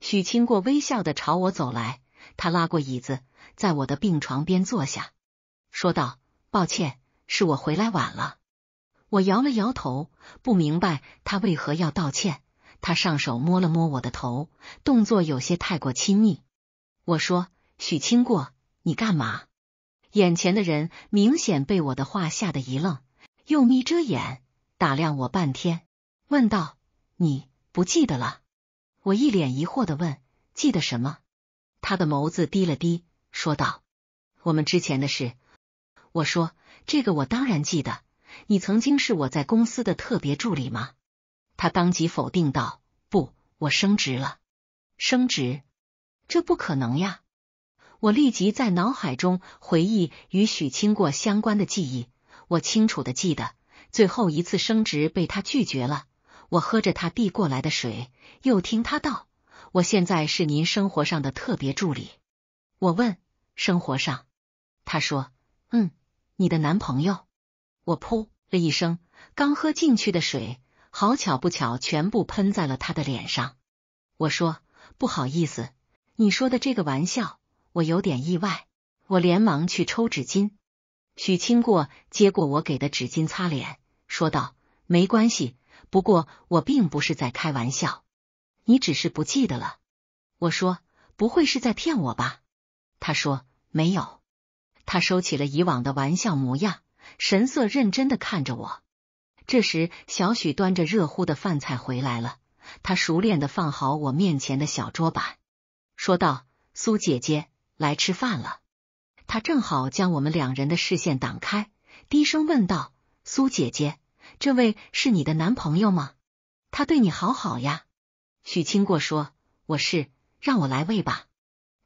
许清过微笑的朝我走来。他拉过椅子，在我的病床边坐下，说道：“抱歉，是我回来晚了。”我摇了摇头，不明白他为何要道歉。他上手摸了摸我的头，动作有些太过亲密。我说：“许清过，你干嘛？”眼前的人明显被我的话吓得一愣，又眯着眼打量我半天，问道：“你不记得了？”我一脸疑惑的问：“记得什么？”他的眸子低了低，说道：“我们之前的事。”我说：“这个我当然记得，你曾经是我在公司的特别助理吗？”他当即否定道：“不，我升职了。升职？这不可能呀！”我立即在脑海中回忆与许清过相关的记忆，我清楚的记得最后一次升职被他拒绝了。我喝着他递过来的水，又听他道。我现在是您生活上的特别助理。我问生活上，他说嗯，你的男朋友。我噗了一声，刚喝进去的水，好巧不巧全部喷在了他的脸上。我说不好意思，你说的这个玩笑，我有点意外。我连忙去抽纸巾。许清过接过我给的纸巾擦脸，说道：“没关系，不过我并不是在开玩笑。”你只是不记得了，我说，不会是在骗我吧？他说没有。他收起了以往的玩笑模样，神色认真的看着我。这时，小许端着热乎的饭菜回来了，他熟练的放好我面前的小桌板，说道：“苏姐姐，来吃饭了。”他正好将我们两人的视线挡开，低声问道：“苏姐姐，这位是你的男朋友吗？他对你好好呀。”许清过说：“我是让我来喂吧。”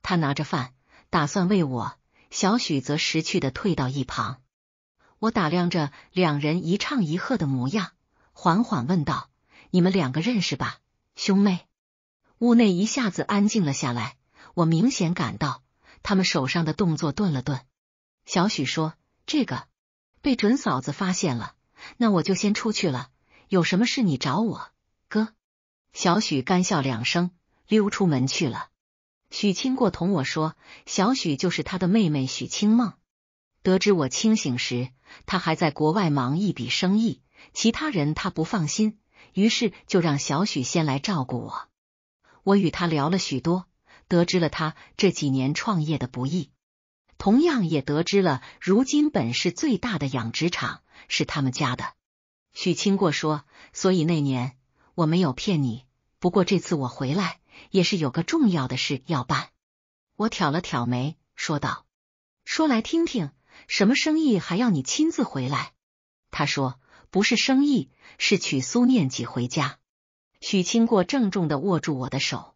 他拿着饭，打算喂我。小许则识趣的退到一旁。我打量着两人一唱一和的模样，缓缓问道：“你们两个认识吧，兄妹？”屋内一下子安静了下来。我明显感到他们手上的动作顿了顿。小许说：“这个被准嫂子发现了，那我就先出去了。有什么事你找我哥。”小许干笑两声，溜出门去了。许清过同我说：“小许就是他的妹妹许清梦。得知我清醒时，他还在国外忙一笔生意，其他人他不放心，于是就让小许先来照顾我。我与他聊了许多，得知了他这几年创业的不易，同样也得知了如今本市最大的养殖场是他们家的。”许清过说：“所以那年……”我没有骗你，不过这次我回来也是有个重要的事要办。我挑了挑眉，说道：“说来听听，什么生意还要你亲自回来？”他说：“不是生意，是娶苏念几回家。”许清过郑重的握住我的手，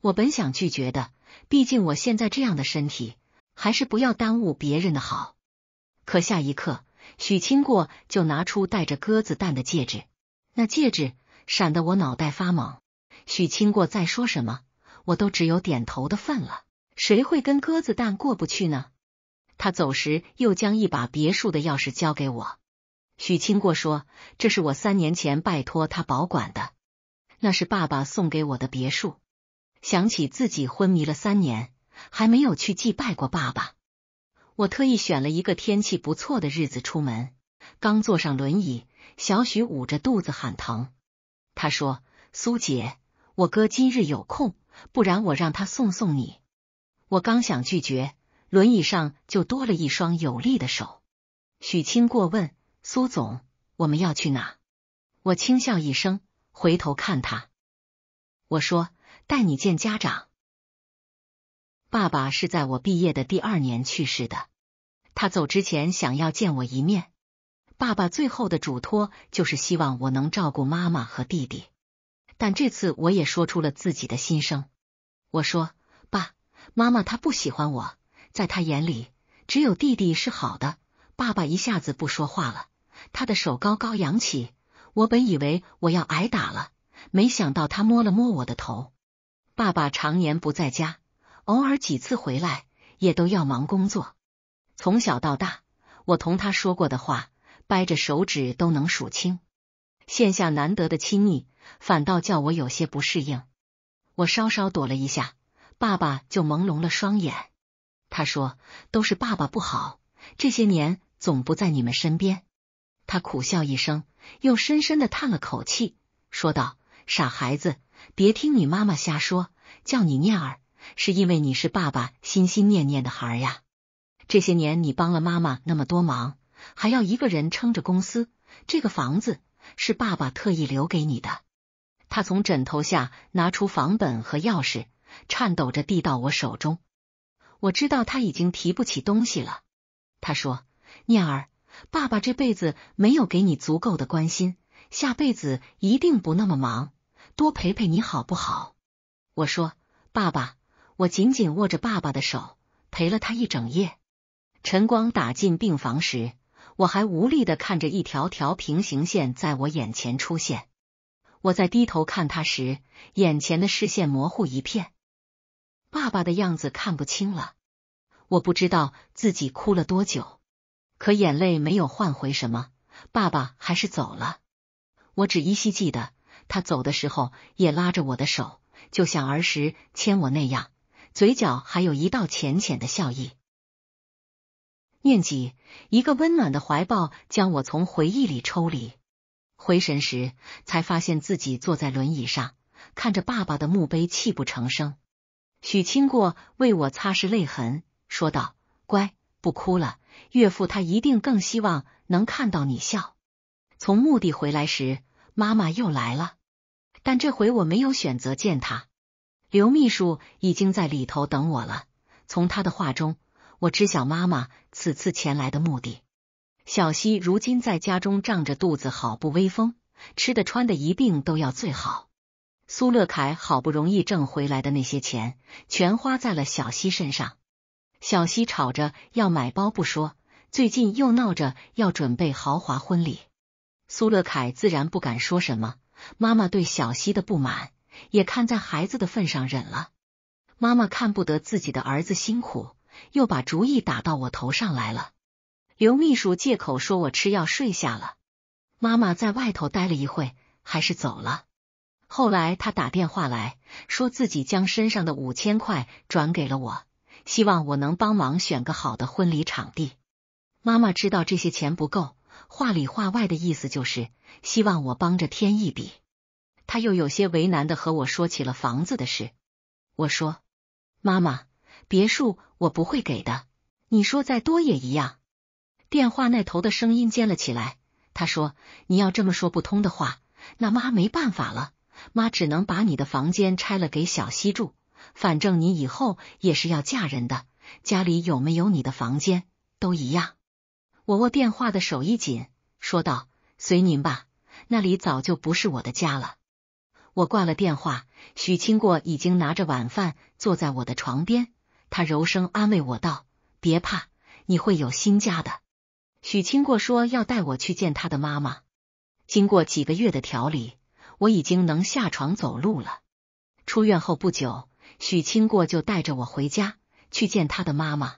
我本想拒绝的，毕竟我现在这样的身体，还是不要耽误别人的好。可下一刻，许清过就拿出带着鸽子蛋的戒指，那戒指。闪得我脑袋发懵，许清过再说什么，我都只有点头的份了。谁会跟鸽子蛋过不去呢？他走时又将一把别墅的钥匙交给我。许清过说：“这是我三年前拜托他保管的，那是爸爸送给我的别墅。”想起自己昏迷了三年，还没有去祭拜过爸爸，我特意选了一个天气不错的日子出门。刚坐上轮椅，小许捂着肚子喊疼。他说：“苏姐，我哥今日有空，不然我让他送送你。”我刚想拒绝，轮椅上就多了一双有力的手。许清过问：“苏总，我们要去哪？”我轻笑一声，回头看他，我说：“带你见家长。爸爸是在我毕业的第二年去世的，他走之前想要见我一面。”爸爸最后的嘱托就是希望我能照顾妈妈和弟弟，但这次我也说出了自己的心声。我说：“爸妈妈他不喜欢我，在他眼里只有弟弟是好的。”爸爸一下子不说话了，他的手高高扬起。我本以为我要挨打了，没想到他摸了摸我的头。爸爸常年不在家，偶尔几次回来也都要忙工作。从小到大，我同他说过的话。掰着手指都能数清，线下难得的亲昵，反倒叫我有些不适应。我稍稍躲了一下，爸爸就朦胧了双眼。他说：“都是爸爸不好，这些年总不在你们身边。”他苦笑一声，又深深的叹了口气，说道：“傻孩子，别听你妈妈瞎说，叫你念儿是因为你是爸爸心心念念的孩儿呀。这些年你帮了妈妈那么多忙。”还要一个人撑着公司。这个房子是爸爸特意留给你的。他从枕头下拿出房本和钥匙，颤抖着递到我手中。我知道他已经提不起东西了。他说：“念儿，爸爸这辈子没有给你足够的关心，下辈子一定不那么忙，多陪陪你好不好？”我说：“爸爸。”我紧紧握着爸爸的手，陪了他一整夜。晨光打进病房时。我还无力的看着一条条平行线在我眼前出现，我在低头看他时，眼前的视线模糊一片，爸爸的样子看不清了。我不知道自己哭了多久，可眼泪没有换回什么，爸爸还是走了。我只依稀记得，他走的时候也拉着我的手，就像儿时牵我那样，嘴角还有一道浅浅的笑意。念及一个温暖的怀抱，将我从回忆里抽离。回神时，才发现自己坐在轮椅上，看着爸爸的墓碑，泣不成声。许清过为我擦拭泪痕，说道：“乖，不哭了。岳父他一定更希望能看到你笑。”从墓地回来时，妈妈又来了，但这回我没有选择见她。刘秘书已经在里头等我了，从他的话中。我知晓妈妈此次前来的目的。小溪如今在家中仗着肚子好不威风，吃的穿的一并都要最好。苏乐凯好不容易挣回来的那些钱，全花在了小溪身上。小溪吵着要买包不说，最近又闹着要准备豪华婚礼。苏乐凯自然不敢说什么，妈妈对小溪的不满也看在孩子的份上忍了。妈妈看不得自己的儿子辛苦。又把主意打到我头上来了。刘秘书借口说我吃药睡下了，妈妈在外头待了一会，还是走了。后来他打电话来说，自己将身上的五千块转给了我，希望我能帮忙选个好的婚礼场地。妈妈知道这些钱不够，话里话外的意思就是希望我帮着添一笔。他又有些为难的和我说起了房子的事。我说：“妈妈，别墅。”我不会给的，你说再多也一样。电话那头的声音尖了起来，他说：“你要这么说不通的话，那妈没办法了，妈只能把你的房间拆了给小西住。反正你以后也是要嫁人的，家里有没有你的房间都一样。”我握电话的手一紧，说道：“随您吧，那里早就不是我的家了。”我挂了电话，许清过已经拿着晚饭坐在我的床边。他柔声安慰我道：“别怕，你会有新家的。”许清过说要带我去见他的妈妈。经过几个月的调理，我已经能下床走路了。出院后不久，许清过就带着我回家去见他的妈妈。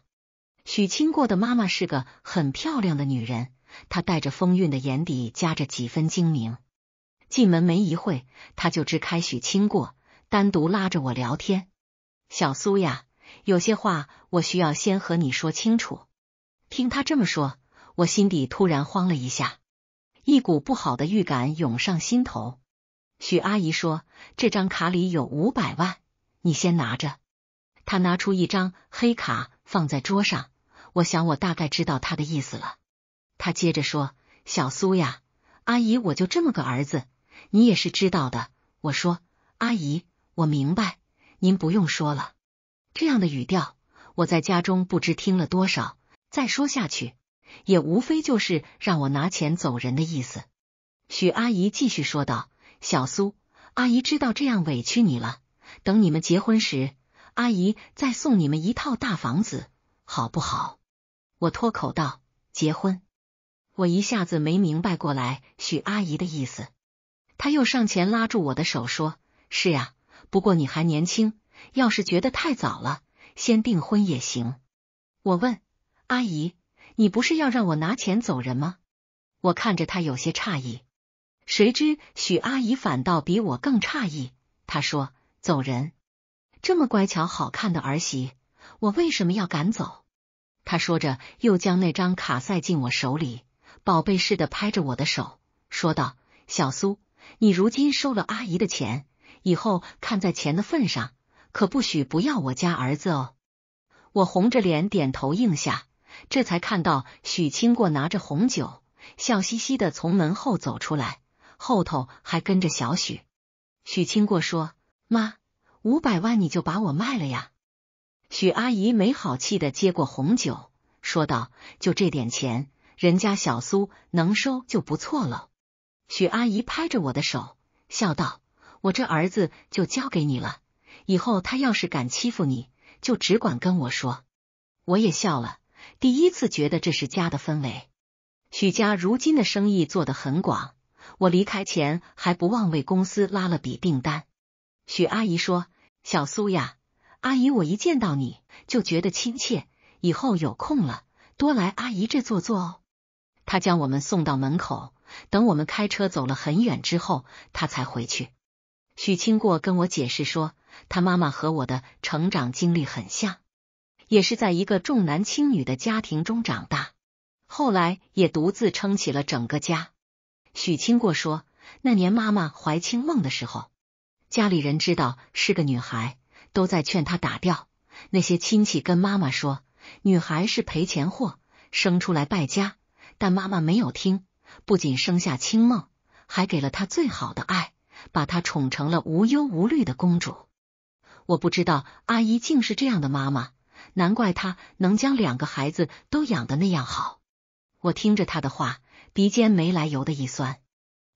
许清过的妈妈是个很漂亮的女人，她带着风韵的眼底夹着几分精明。进门没一会，他就支开许清过，单独拉着我聊天：“小苏呀。”有些话我需要先和你说清楚。听他这么说，我心底突然慌了一下，一股不好的预感涌上心头。许阿姨说：“这张卡里有五百万，你先拿着。”她拿出一张黑卡放在桌上，我想我大概知道她的意思了。她接着说：“小苏呀，阿姨我就这么个儿子，你也是知道的。”我说：“阿姨，我明白，您不用说了。”这样的语调，我在家中不知听了多少。再说下去，也无非就是让我拿钱走人的意思。许阿姨继续说道：“小苏，阿姨知道这样委屈你了。等你们结婚时，阿姨再送你们一套大房子，好不好？”我脱口道：“结婚？”我一下子没明白过来许阿姨的意思。她又上前拉住我的手，说：“是呀，不过你还年轻。”要是觉得太早了，先订婚也行。我问阿姨：“你不是要让我拿钱走人吗？”我看着她有些诧异。谁知许阿姨反倒比我更诧异，她说：“走人？这么乖巧好看的儿媳，我为什么要赶走？”她说着，又将那张卡塞进我手里，宝贝似的拍着我的手，说道：“小苏，你如今收了阿姨的钱，以后看在钱的份上。”可不许不要我家儿子哦！我红着脸点头应下，这才看到许清过拿着红酒，笑嘻嘻的从门后走出来，后头还跟着小许。许清过说：“妈，五百万你就把我卖了呀？”许阿姨没好气的接过红酒，说道：“就这点钱，人家小苏能收就不错了。”许阿姨拍着我的手，笑道：“我这儿子就交给你了。”以后他要是敢欺负你，就只管跟我说。我也笑了，第一次觉得这是家的氛围。许家如今的生意做得很广，我离开前还不忘为公司拉了笔订单。许阿姨说：“小苏呀，阿姨我一见到你就觉得亲切，以后有空了多来阿姨这坐坐哦。”他将我们送到门口，等我们开车走了很远之后，他才回去。许清过跟我解释说。他妈妈和我的成长经历很像，也是在一个重男轻女的家庭中长大，后来也独自撑起了整个家。许清过说，那年妈妈怀清梦的时候，家里人知道是个女孩，都在劝她打掉。那些亲戚跟妈妈说，女孩是赔钱货，生出来败家。但妈妈没有听，不仅生下清梦，还给了她最好的爱，把她宠成了无忧无虑的公主。我不知道阿姨竟是这样的妈妈，难怪她能将两个孩子都养得那样好。我听着她的话，鼻尖没来由的一酸。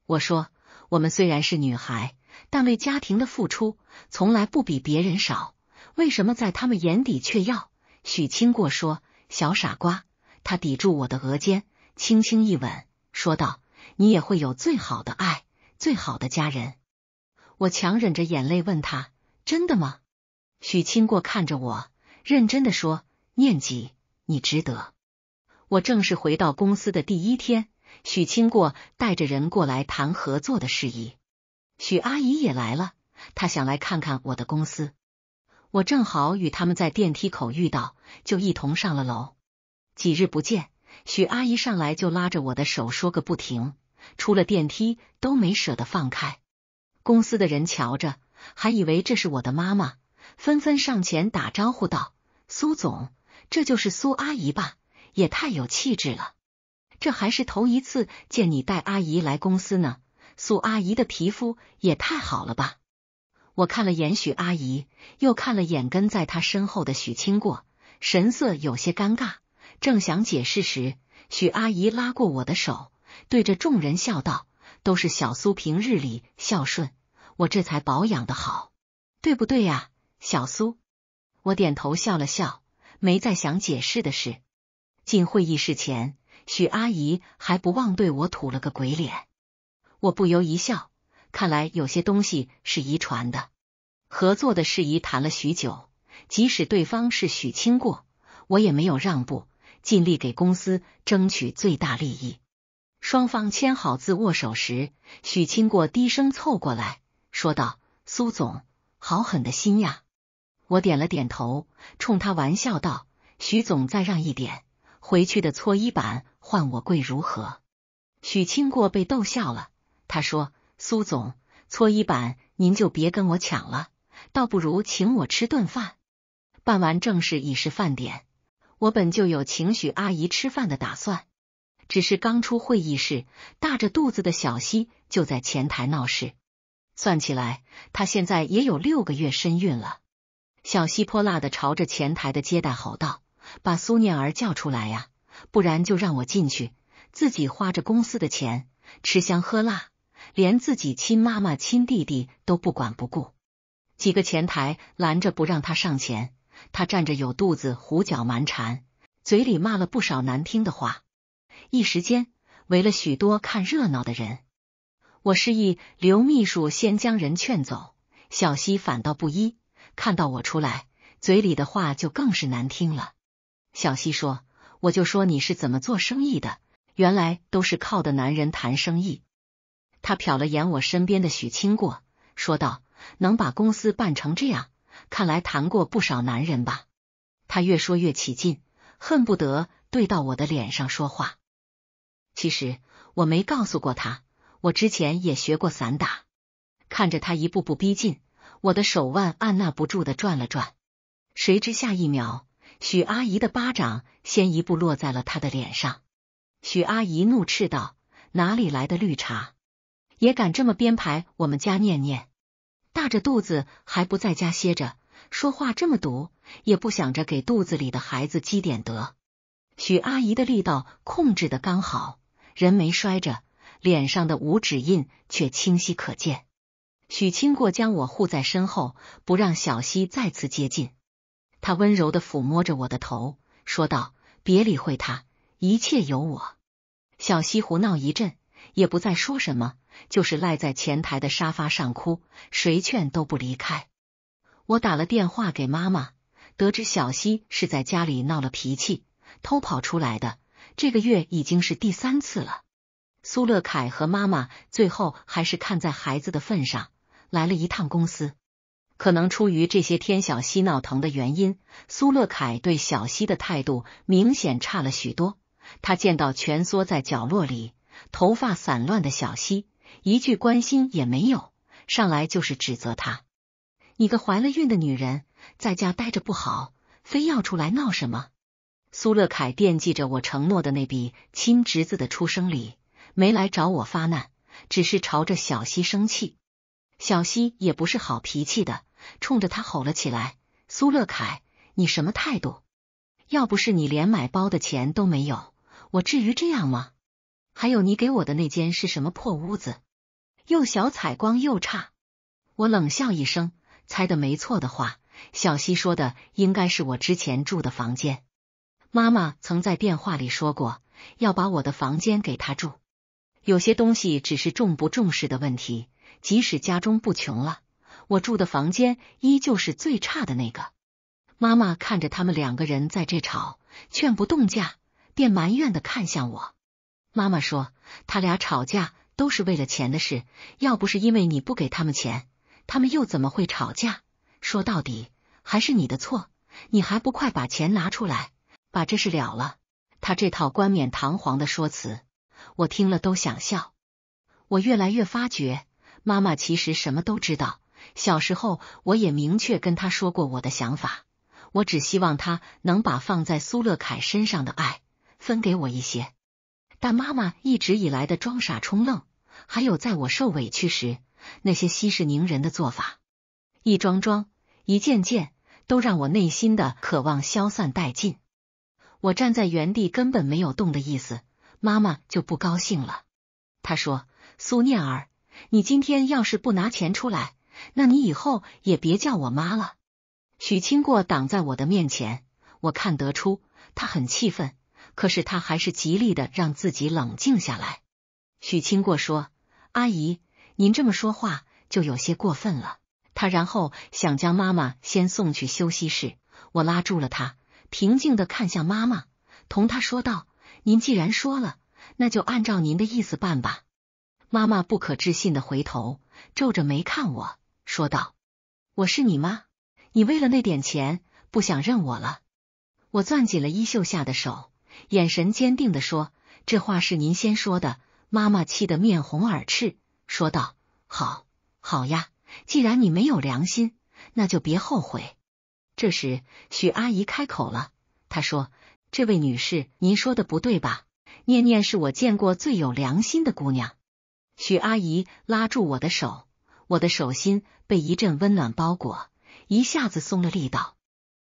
我说：“我们虽然是女孩，但为家庭的付出从来不比别人少。为什么在他们眼底却要许清过说小傻瓜？”他抵住我的额间，轻轻一吻，说道：“你也会有最好的爱，最好的家人。”我强忍着眼泪问他。真的吗？许清过看着我，认真的说：“念几，你值得。”我正式回到公司的第一天，许清过带着人过来谈合作的事宜，许阿姨也来了，她想来看看我的公司。我正好与他们在电梯口遇到，就一同上了楼。几日不见，许阿姨上来就拉着我的手说个不停，出了电梯都没舍得放开。公司的人瞧着。还以为这是我的妈妈，纷纷上前打招呼道：“苏总，这就是苏阿姨吧？也太有气质了！这还是头一次见你带阿姨来公司呢。苏阿姨的皮肤也太好了吧！”我看了眼许阿姨，又看了眼跟在她身后的许清过，神色有些尴尬，正想解释时，许阿姨拉过我的手，对着众人笑道：“都是小苏平日里孝顺。”我这才保养的好，对不对呀，小苏？我点头笑了笑，没再想解释的事。进会议室前，许阿姨还不忘对我吐了个鬼脸，我不由一笑。看来有些东西是遗传的。合作的事宜谈了许久，即使对方是许清过，我也没有让步，尽力给公司争取最大利益。双方签好字握手时，许清过低声凑过来。说道：“苏总，好狠的心呀！”我点了点头，冲他玩笑道：“徐总，再让一点，回去的搓衣板换我跪如何？”许清过被逗笑了，他说：“苏总，搓衣板您就别跟我抢了，倒不如请我吃顿饭。办完正事已是饭点，我本就有请许阿姨吃饭的打算，只是刚出会议室，大着肚子的小西就在前台闹事。”算起来，他现在也有六个月身孕了。小西泼辣的朝着前台的接待吼道：“把苏念儿叫出来呀，不然就让我进去，自己花着公司的钱吃香喝辣，连自己亲妈妈、亲弟弟都不管不顾。”几个前台拦着不让他上前，他站着有肚子，胡搅蛮缠，嘴里骂了不少难听的话，一时间围了许多看热闹的人。我示意刘秘书先将人劝走，小西反倒不依。看到我出来，嘴里的话就更是难听了。小西说：“我就说你是怎么做生意的，原来都是靠的男人谈生意。”他瞟了眼我身边的许清过，说道：“能把公司办成这样，看来谈过不少男人吧？”他越说越起劲，恨不得对到我的脸上说话。其实我没告诉过他。我之前也学过散打，看着他一步步逼近，我的手腕按捺不住的转了转。谁知下一秒，许阿姨的巴掌先一步落在了他的脸上。许阿姨怒斥道：“哪里来的绿茶，也敢这么编排我们家念念？大着肚子还不在家歇着，说话这么毒，也不想着给肚子里的孩子积点德。”许阿姨的力道控制的刚好，人没摔着。脸上的五指印却清晰可见。许清过将我护在身后，不让小溪再次接近。他温柔的抚摸着我的头，说道：“别理会他，一切有我。”小溪胡闹一阵，也不再说什么，就是赖在前台的沙发上哭，谁劝都不离开。我打了电话给妈妈，得知小溪是在家里闹了脾气，偷跑出来的。这个月已经是第三次了。苏乐凯和妈妈最后还是看在孩子的份上，来了一趟公司。可能出于这些天小溪闹腾的原因，苏乐凯对小溪的态度明显差了许多。他见到蜷缩在角落里、头发散乱的小溪，一句关心也没有，上来就是指责他：“你个怀了孕的女人，在家待着不好，非要出来闹什么？”苏乐凯惦记着我承诺的那笔亲侄子的出生礼。没来找我发难，只是朝着小西生气。小西也不是好脾气的，冲着他吼了起来：“苏乐凯，你什么态度？要不是你连买包的钱都没有，我至于这样吗？还有，你给我的那间是什么破屋子？又小，采光又差。”我冷笑一声，猜的没错的话，小西说的应该是我之前住的房间。妈妈曾在电话里说过，要把我的房间给他住。有些东西只是重不重视的问题。即使家中不穷了，我住的房间依旧是最差的那个。妈妈看着他们两个人在这吵，劝不动架，便埋怨的看向我。妈妈说：“他俩吵架都是为了钱的事，要不是因为你不给他们钱，他们又怎么会吵架？说到底还是你的错，你还不快把钱拿出来，把这事了了？”他这套冠冕堂皇的说辞。我听了都想笑。我越来越发觉，妈妈其实什么都知道。小时候，我也明确跟她说过我的想法，我只希望她能把放在苏乐凯身上的爱分给我一些。但妈妈一直以来的装傻充愣，还有在我受委屈时那些息事宁人的做法，一桩桩、一件件，都让我内心的渴望消散殆尽。我站在原地，根本没有动的意思。妈妈就不高兴了。她说：“苏念儿，你今天要是不拿钱出来，那你以后也别叫我妈了。”许清过挡在我的面前，我看得出他很气愤，可是他还是极力的让自己冷静下来。许清过说：“阿姨，您这么说话就有些过分了。”他然后想将妈妈先送去休息室，我拉住了他，平静的看向妈妈，同他说道。您既然说了，那就按照您的意思办吧。妈妈不可置信的回头，皱着眉看我，说道：“我是你妈，你为了那点钱不想认我了？”我攥紧了衣袖下的手，眼神坚定的说：“这话是您先说的。”妈妈气得面红耳赤，说道：“好，好呀，既然你没有良心，那就别后悔。”这时，许阿姨开口了，她说。这位女士，您说的不对吧？念念是我见过最有良心的姑娘。许阿姨拉住我的手，我的手心被一阵温暖包裹，一下子松了力道。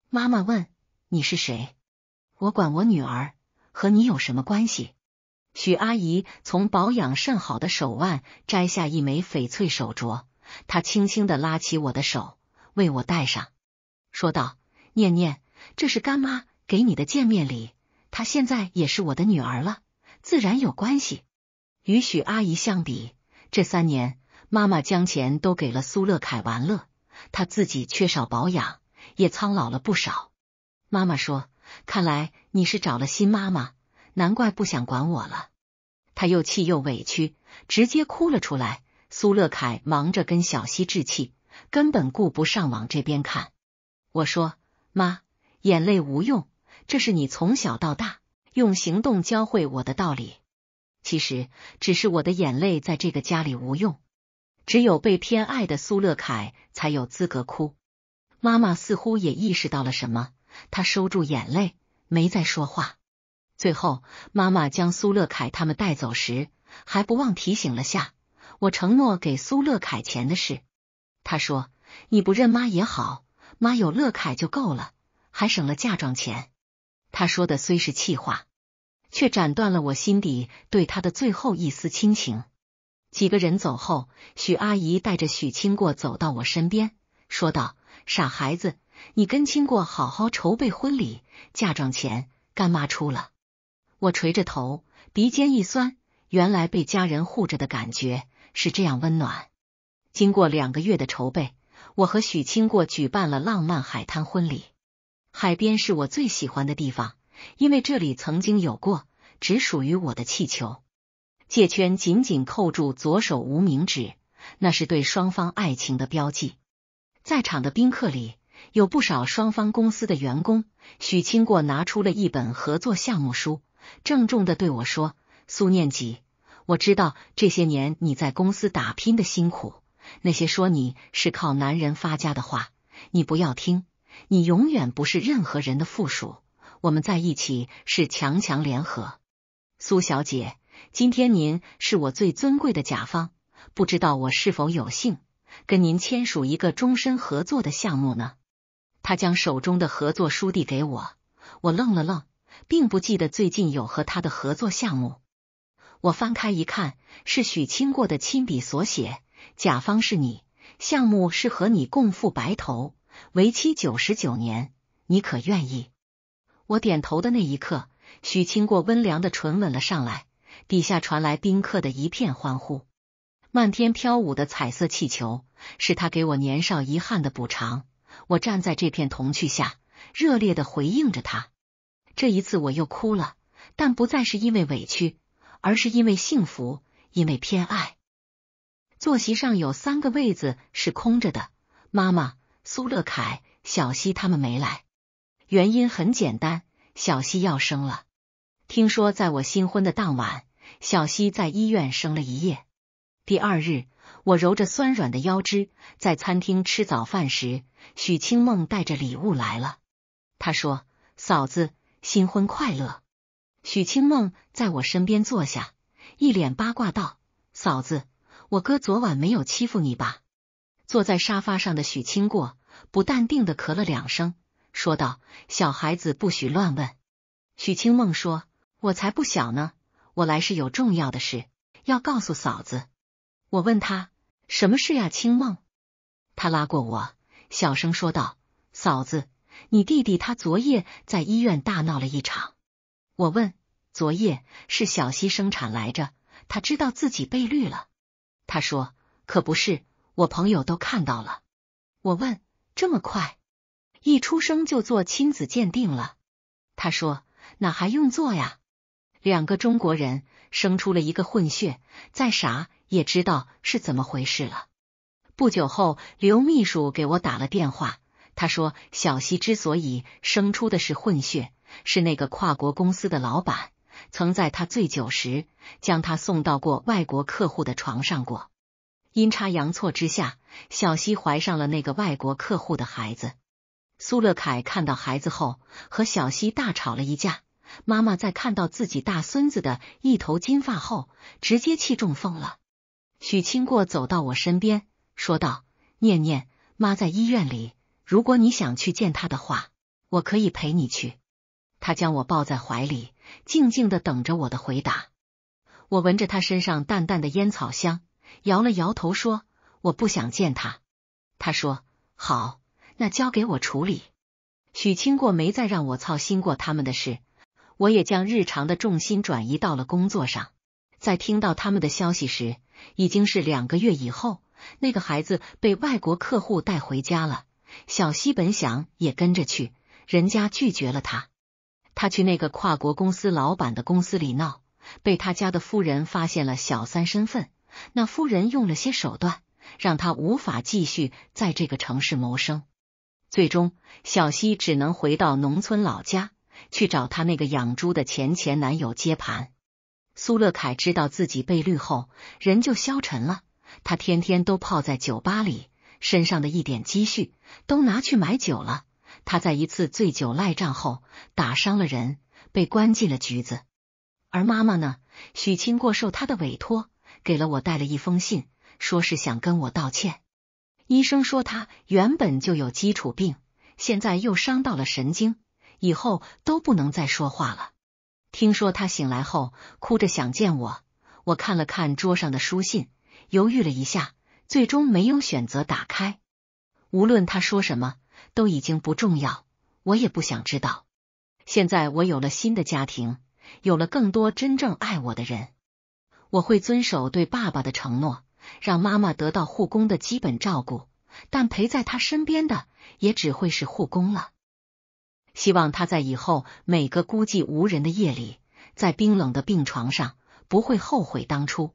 妈妈问：“你是谁？”我管我女儿，和你有什么关系？许阿姨从保养甚好的手腕摘下一枚翡翠手镯，她轻轻的拉起我的手，为我戴上，说道：“念念，这是干妈。”给你的见面礼，她现在也是我的女儿了，自然有关系。与许阿姨相比，这三年妈妈将钱都给了苏乐凯玩乐，她自己缺少保养，也苍老了不少。妈妈说：“看来你是找了新妈妈，难怪不想管我了。”她又气又委屈，直接哭了出来。苏乐凯忙着跟小希置气，根本顾不上往这边看。我说：“妈，眼泪无用。”这是你从小到大用行动教会我的道理。其实只是我的眼泪在这个家里无用，只有被偏爱的苏乐凯才有资格哭。妈妈似乎也意识到了什么，她收住眼泪，没再说话。最后，妈妈将苏乐凯他们带走时，还不忘提醒了下我承诺给苏乐凯钱的事。她说：“你不认妈也好，妈有乐凯就够了，还省了嫁妆钱。”他说的虽是气话，却斩断了我心底对他的最后一丝亲情。几个人走后，许阿姨带着许清过走到我身边，说道：“傻孩子，你跟清过好好筹备婚礼，嫁妆钱干妈出了。”我垂着头，鼻尖一酸，原来被家人护着的感觉是这样温暖。经过两个月的筹备，我和许清过举办了浪漫海滩婚礼。海边是我最喜欢的地方，因为这里曾经有过只属于我的气球。戒圈紧紧扣住左手无名指，那是对双方爱情的标记。在场的宾客里有不少双方公司的员工。许清过拿出了一本合作项目书，郑重的对我说：“苏念吉，我知道这些年你在公司打拼的辛苦，那些说你是靠男人发家的话，你不要听。”你永远不是任何人的附属，我们在一起是强强联合。苏小姐，今天您是我最尊贵的甲方，不知道我是否有幸跟您签署一个终身合作的项目呢？他将手中的合作书递给我，我愣了愣，并不记得最近有和他的合作项目。我翻开一看，是许清过的亲笔所写，甲方是你，项目是和你共赴白头。为期九十九年，你可愿意？我点头的那一刻，许清过温凉的唇吻了上来，底下传来宾客的一片欢呼。漫天飘舞的彩色气球，是他给我年少遗憾的补偿。我站在这片童趣下，热烈的回应着他。这一次，我又哭了，但不再是因为委屈，而是因为幸福，因为偏爱。坐席上有三个位子是空着的，妈妈。苏乐凯、小溪他们没来，原因很简单，小溪要生了。听说在我新婚的当晚，小溪在医院生了一夜。第二日，我揉着酸软的腰肢，在餐厅吃早饭时，许清梦带着礼物来了。他说：“嫂子，新婚快乐。”许清梦在我身边坐下，一脸八卦道：“嫂子，我哥昨晚没有欺负你吧？”坐在沙发上的许清过不淡定的咳了两声，说道：“小孩子不许乱问。”许清梦说：“我才不小呢，我来是有重要的事要告诉嫂子。”我问他：“什么事呀？”清梦，他拉过我，小声说道：“嫂子，你弟弟他昨夜在医院大闹了一场。”我问：“昨夜是小溪生产来着？”他知道自己被绿了，他说：“可不是。”我朋友都看到了，我问：“这么快，一出生就做亲子鉴定了？”他说：“哪还用做呀？两个中国人生出了一个混血，再傻也知道是怎么回事了。”不久后，刘秘书给我打了电话，他说：“小西之所以生出的是混血，是那个跨国公司的老板曾在他醉酒时将他送到过外国客户的床上过。”阴差阳错之下，小希怀上了那个外国客户的孩子。苏乐凯看到孩子后，和小希大吵了一架。妈妈在看到自己大孙子的一头金发后，直接气中风了。许清过走到我身边，说道：“念念，妈在医院里，如果你想去见他的话，我可以陪你去。”他将我抱在怀里，静静的等着我的回答。我闻着他身上淡淡的烟草香。摇了摇头说：“我不想见他。”他说：“好，那交给我处理。”许清过没再让我操心过他们的事，我也将日常的重心转移到了工作上。在听到他们的消息时，已经是两个月以后，那个孩子被外国客户带回家了。小西本想也跟着去，人家拒绝了他。他去那个跨国公司老板的公司里闹，被他家的夫人发现了小三身份。那夫人用了些手段，让他无法继续在这个城市谋生。最终，小西只能回到农村老家去找他那个养猪的前前男友接盘。苏乐凯知道自己被绿后，人就消沉了。他天天都泡在酒吧里，身上的一点积蓄都拿去买酒了。他在一次醉酒赖账后，打伤了人，被关进了局子。而妈妈呢，许清过受他的委托。给了我带了一封信，说是想跟我道歉。医生说他原本就有基础病，现在又伤到了神经，以后都不能再说话了。听说他醒来后哭着想见我，我看了看桌上的书信，犹豫了一下，最终没有选择打开。无论他说什么，都已经不重要，我也不想知道。现在我有了新的家庭，有了更多真正爱我的人。我会遵守对爸爸的承诺，让妈妈得到护工的基本照顾，但陪在他身边的也只会是护工了。希望他在以后每个孤寂无人的夜里，在冰冷的病床上，不会后悔当初。